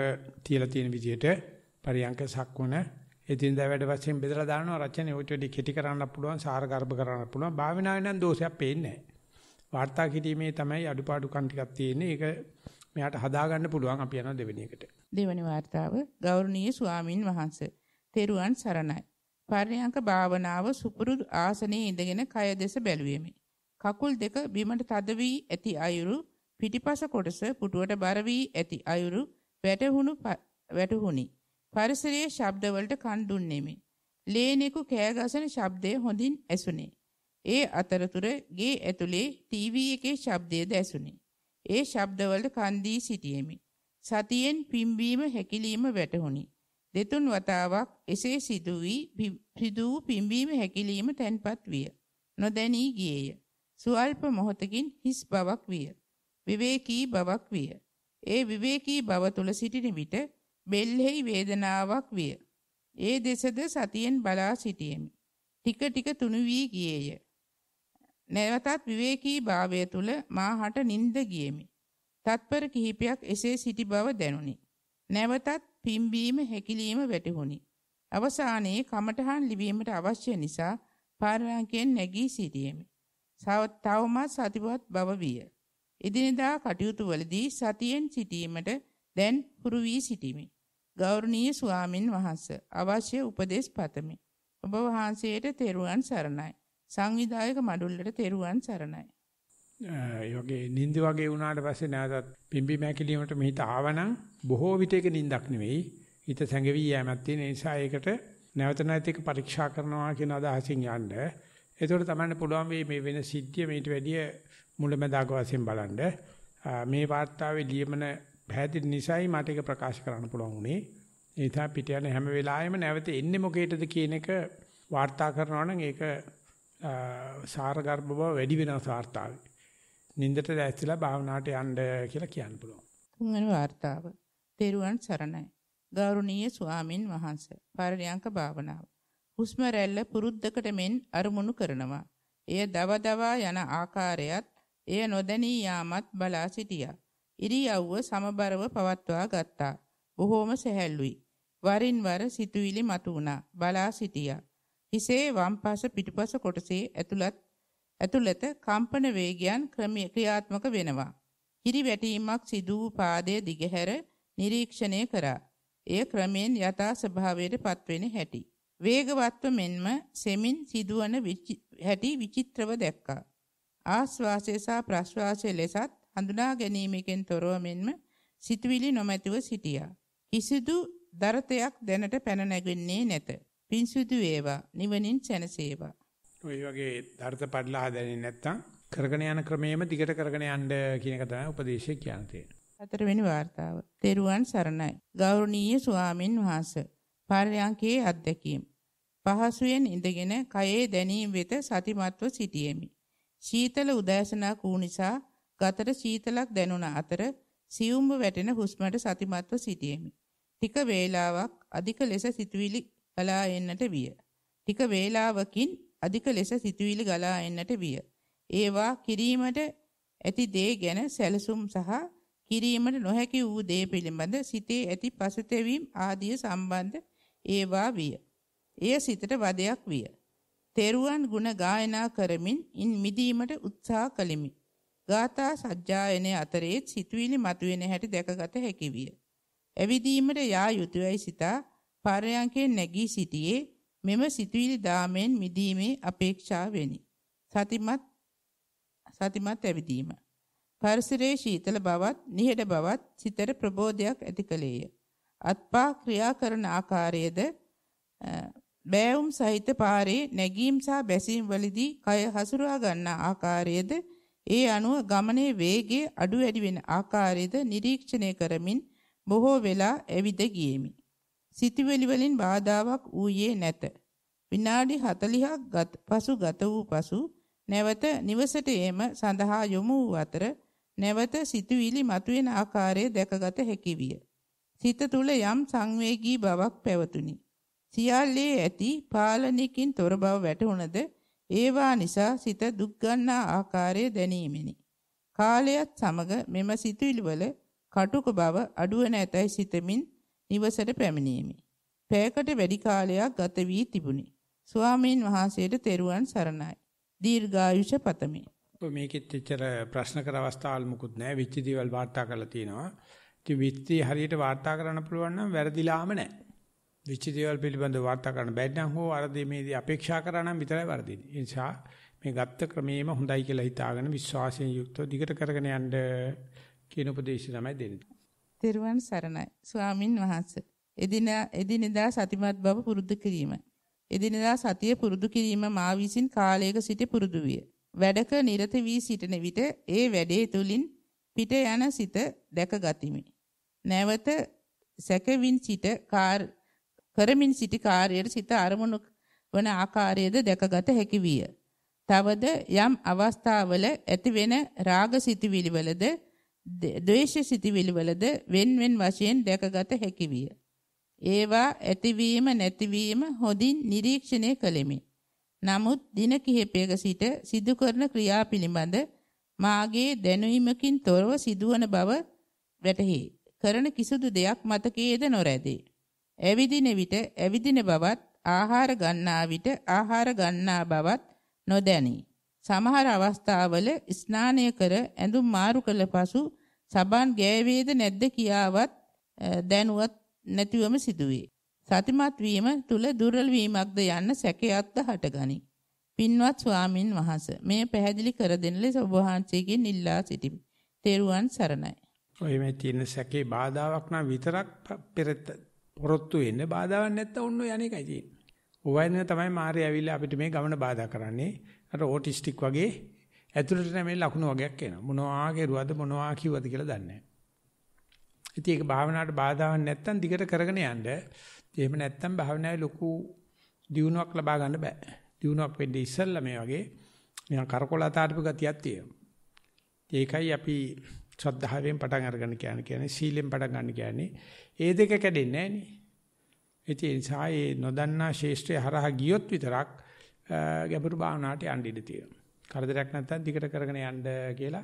තියලා තියෙන විදිහට පරියංක සක්වන එදින්දා වැඩ වශයෙන් බෙදලා දානවා රචනේ ඔච්චරදී කෙටි කරන්න පුළුවන් සාර ගර්භ කරන්න පුළුවන් භාවනාවේ නම් දෝෂයක් පේන්නේ නැහැ වාර්තා කිරීමේ තමයි අඩුපාඩුකම් ටිකක් තියෙන්නේ ඒක මෙයාට හදාගන්න පුළුවන් අපි යනවා දෙවෙනි එකට දෙවෙනි වார்த்தාව ගෞරවනීය ස්වාමින් වහන්සේ තෙරුවන් සරණයි පරියංක භාවනාව සුපුරුදු ආසනයේ ඉඳගෙන කය දෙස බැලුවෙමි කකුල් දෙක බිමට තද වී ඇති අයුරු පිටිපස කොටස පුටුවට බර වී ඇති අයුරු වැටහුණු වැටහුණි. පරිසරයේ ශබ්දවලට කන් දුන්නෙමි. ලේනෙකු කෑගසන ශබ්දය හොඳින් ඇසුනේ. ඒ අතරතුර ගේ ඇතුලේ ටීවී එකේ ශබ්දයද ඇසුනේ. ඒ ශබ්දවලට කන් දී සිටියෙමි. සතියෙන් පිම්බීම හැකිලීම වැටහුණි. දෙතුන් වතාවක් එසේ සිදු වී සිදු පිම්බීම හැකිලීම තැන්පත් විය. නොදැනී ගියේය. සුවල්ප මොහොතකින් හිස් බවක් විය. විවේකී බවක් විය. ඒ විවේකී බව තුල සිටින විට බෙල්ෙහි වේදනාවක් විය. ඒ දෙසද සතියෙන් බලා සිටියෙමි. ටික ටික තුනු වී ගියේය. නැවතත් විවේකී භාවය තුල මාහට නිින්ද ගියෙමි. තත්පර කිහිපයක් එසේ සිටි බව දැනුනි. නැවතත් පිම්බීම හැකිලීම වැටහුණි. අවසානයේ කමටහන් ලිවීමට අවශ්‍ය නිසා පාරාංකයෙන් නැගී සිටියෙමි. තවමත් සතිපවත් බව විය. එදිනෙදා කටයුතු වලදී සතියෙන් සිටීමට දැන් හුරු වී සිටිමි. ගෞරවනීය ස්වාමින් වහන්සේ අවශ්‍ය උපදෙස් පතමි. ඔබ වහන්සේට තෙරුවන් සරණයි. සංවිධායක මඩුල්ලට තෙරුවන් සරණයි. ඒ වගේ නිින්ද වගේ වුණාට පස්සේ නැවතත් පිම්බි මෑකිලීමට මෙහිට ආවනම් බොහෝ විටයක නිින්දක් නෙවෙයි. හිත සැඟවි යෑමක් තියෙන නිසා ඒකට නැවත නැවත ඒක පරීක්ෂා කරනවා කියන අදහසින් යන්න. ඒතකොට තමයි පුළුවන් මේ වෙන සිද්ධිය මේට වැඩිය මුලැමැදාක වශයෙන් බලන්න මේ වාර්තාවේ ලියමන පැහැදිලි නිසායි මට ඒක ප්‍රකාශ කරන්න පුළුවන් උනේ. ඒ නිසා පිට යන හැම වෙලාවෙම නැවත එන්නේ මොකේද කියන එක වාර්තා කරනවා නම් ඒක සාරගර්භ බව වැඩි වෙන වාර්තාවේ. නින්දට දැස්සලා භාවනාවට යන්න කියලා කියන්න පුළුවන්. තුන්වෙනි වාර්තාව. දේරුවන් සරණයි. ගෞරවනීය ස්වාමින් වහන්සේ. පරිණ්‍යංක භාවනාව. හුස්ම රැල්ල පුරුද්දකට මෙන් අරමුණු කරනවා. එය දවදවා යන ආකාරයත් එය නොදැනී යාමත් බලා සිටියා. ඉරියව්ව සමබරව පවත්වා ගත්තා. බොහෝම සැහැල්ලුයි. වරින් වර සිතුවිලි මතුවුණා. බලා සිටියා. හිසේ වම් පාස පිටුපස කොටසේ ඇතුළත් ඇතුළත කම්පන වේගයන් ක්‍රියාත්මක වෙනවා. හිරිවැටීමක් සිදු වූ පාදයේ දිගහැර නිරීක්ෂණය කරා. එය ක්‍රමෙන් යථා ස්වභාවයට පත්වෙන හැටි. වේගවත්ව මෙන්ම සෙමින් සිදුවන හැටි විචිත්‍රව දැක්කා. ආස්වාසය සහ ප්‍රස්වාසය ලෙසත් හඳුනා ගැනීමකින් තොරව මෙන්ම සිතුවිලි නොමැතිව සිටියා. කිසිදු දරතයක් දැනට පැන නැගෙන්නේ නැත. පිංසුදු වේවා නිවනින් සැනසේවා. ඔය වගේ ධර්ත පඩලා හදන්නේ නැත්තම් කරගෙන යන ක්‍රමයේම දිගට කරගෙන යන්න කියන එක තමයි උපදේශය කියන්නේ. හතරවෙනි වார்த்தාව. තෙරුවන් සරණයි. ගෞරවනීය ස්වාමින් වහන්සේ. පරයන්කේ අධ්‍යක්ීම්. පහසුවෙන් ඉඳගෙන කයේ දැනීම වෙත සතිමත්ව සිටියෙමි. ශීතල උදෑසනක් වූ නිසා ගතට සීතලක් දැනුණ අතර සියුම්ව වැටෙන හුස්මට සතිමත්ව සිටියෙමි. ටික වේලාවක් අධික ලෙස සිතුවිලි ගලා එන්නට විය. ටික වේලාවකින් අධික ලෙස සිතුවිලි ගලා එන්නට විය. ඒවා කිරීමට ඇති දේ ගැන සැලසුම් සහ කිරීමට නොහැකි වූ දේ පිළිබඳ සිතේ ඇති පසුතැවීම් ආදී සම්බන්ධ ඒවා විය. එය සිතට වදයක් විය. තෙරුවන් ගුණ ගායනා කරමින් ඉන් මිදීමට උත්සාහ කළෙමි. ගාථා සජ්ජායනයේ අතරේ සිතුවිලි මතුවෙන හැටි දැකගත හැකි විය. ඇවිදීමට යා යුතුයයි සිතා පරයන්කේ නැගී සිටියේ මෙම සිතුවිලි දාමෙන් මිදීමේ අපේක්ෂාවෙනි. සතිමත් සතිමත් ඇවිදීම. පරිසරයේ ශීතල බවත්, නිහෙඩ බවත් සිතට ප්‍රබෝධයක් ඇති කලේය. අත්පා ක්‍රියා කරන ආකාරයේද බෑවුම් සහිත පාරේ නැගීම් සහ බැසීම් වලදී කය හසුරවා ගන්නා ආකාරයේද ඒ අනුව ගමනේ වේගය අඩු වැඩි වෙන ආකාරයේද නිරීක්ෂණය කරමින් බොහෝ වෙලා ඇවිද ගියෙමි. සිතවිලි වලින් බාධාවක් ඌයේ නැත. විනාඩි 40ක් ගත පසු ගත වූ පසු නැවත නිවසට එම සඳහා යොමු වූ අතර නැවත සිතවිලි මතුවෙන ආකාරය දැකගත හැකි විය. සිත තුල යම් සංවේගී බවක් පැවතුණි. සියල්ලේ ඇති පාලනයකින් තොර බව වැටහුණද ඒවා නිසා සිත දුක් ගන්නා ආකාරය දැනීමෙනි. කාලයත් සමග මෙම සිතුවිලිවල කටුක බව අඩුව නැතයි සිතමින් නිවසට පැමිණීමි. පැයකට වැඩි කාලයක් ගත වී තිබුණි. ස්වාමීන් වහන්සේට තෙරුවන් සරණයි. දීර්ඝායුෂ පතමි. මේකෙත් ඇත්තට ප්‍රශ්න කර අවස්ථාවල් මුකුත් නැහැ. විච්චි දේවල් වාර්තා කරලා තිනවා. ඉතින් විච්චි හරියට වාර්තා කරන්න පුළුවන් නම් වැරදිලාම නැහැ. විච දේවල් පිළිබඳව වාර්තා කරන්න බැරි නම් හෝ අරදී මේදී අපේක්ෂා කරා නම් විතරයි වර්ධින්නේ. ඒ නිසා මේ ගත්ත ක්‍රමයේම හොඳයි කියලා හිතාගෙන විශ්වාසයෙන් යුක්තව දිගට කරගෙන යන්න කියන උපදේශය තමයි දෙන්නේ. තෙරුවන් සරණයි. ස්වාමින් වහන්සේ. එදින එදිනදා සතිමත් බව පුරුදු කිරීම. එදිනදා සතිය පුරුදු කිරීම මා විසින් කාලයක සිට පුරුදු විය. වැඩක නිරත වී සිටින විට ඒ වැඩේ තුලින් පිට යන සිත දැක ගතිමි. නැවත සැකවින් සිට කාර් කරමින් සිටි කාර්යයට සිත අරමුණු වන ආකාරයද දැකගත හැකි විය. තවද යම් අවස්ථාවල ඇතිවෙන රාග සිතිවිලිවලද ද්වේෂ සිතිවිලිවලද වෙන්වෙන් වශයෙන් දැකගත හැකි විය. ඒවා ඇතිවීම නැතිවීම හොඳින් නිරීක්ෂණය කළෙමි. නමුත් දින කිහිපයක සිට සිදු කරන ක්‍රියා පිළිබඳ මාගේ දැනුීමකින් තොරව සිදුවන බව වැටහි. කරන කිසිදු දෙයක් මතකයේද නොරැදේ. ඇවිදින විට ඇවිදින බවත් ආහාර ගන්නා විට ආහාර ගන්නා බවත් නොදැනී සමහර අවස්ථාවල ස්නානය කර ඇඳුම් මාරු කළ පසු සබන් ගෑවේද නැද්ද කියාවත් දැනුවත් නැතිවම සිදුවේ. සතිමත් වීම තුල දුර්වල වීමක්ද යන්න සැකයක්ද හටගනි. පින්වත් ස්වාමින් වහන්සේ මේ පැහැදිලි කර දෙන ලෙස ඔබ වහන්සේගෙන් ඉල්ලා සිටිමි. තෙරුවන් සරණයි. ඔය මේ තියෙන සැකේ බාධාවක් නම් විතරක් පෙර පොරොත්තු වෙන්න බාධාවක් නැත්තම් ඔන්න යන එකයි තියෙන්නේ. ඔවයින තමයි මාරේ ඇවිල්ලා අපිට මේ ගමන බාධා කරන්නේ. අර ඕටිස්ටික් වගේ ඇතුළට නැමෙල ලකුණු වගේක් එනවා. මොනවා කෙරුවද මොනවා කිව්වද කියලා දන්නේ නැහැ. ඉතින් ඒක භාවනාවට බාධාවක් නැත්තම් දිගට කරගෙන යන්න. එහෙම නැත්තම් භාවනාවේ ලොකු දියුණුවක් ලබා ගන්න බෑ. දියුණුවක් වෙන්නේ ඉස්සෙල්ලා මේ වගේ නිකන් කරකොලා තාටපු ගතියක් තියෙනවා. ඒකයි අපි ශ්‍රද්ධාවෙන් පටන් අරගන්න කියන්නේ කියන්නේ සීලෙන් පටන් ගන්න කියන්නේ ඒ දෙක කැඩෙන්නේ නැහැ නේ. ඒ නිසා ඒ නොදන්නා ශේෂ්ත්‍රය හරහා ගියොත් විතරක් ගැඹුරු භාවනාවට යන්න ඉඩ තියෙනවා. කරදරයක් නැත්තම් දිගට කරගෙන යන්න කියලා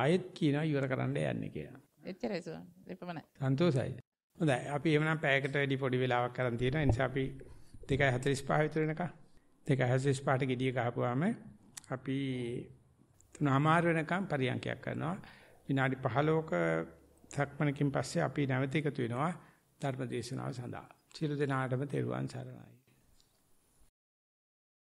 ආයෙත් කියනවා ඉවර කරන්න යන්නේ කියලා. එච්චරයි සුවන්. එපමණයි. සන්තෝසයි. හොඳයි. අපි එමනම් පැයකට වැඩි පොඩි වෙලාවක් කරන් තියෙනවා. ඒ නිසා අපි 2:45 විතර වෙනකම් 2:45ට ගෙඩිය ගහපුවාම අපි තුනමාර වෙනකම් පරියන්කයක් කරනවා. විනාඩි 15ක සක්මණකින් පස්සේ අපි නැවත එකතු වෙනවා ධර්ම දේශනාව සඳහා. සියලු දෙනාටම තෙරුවන් සරණයි.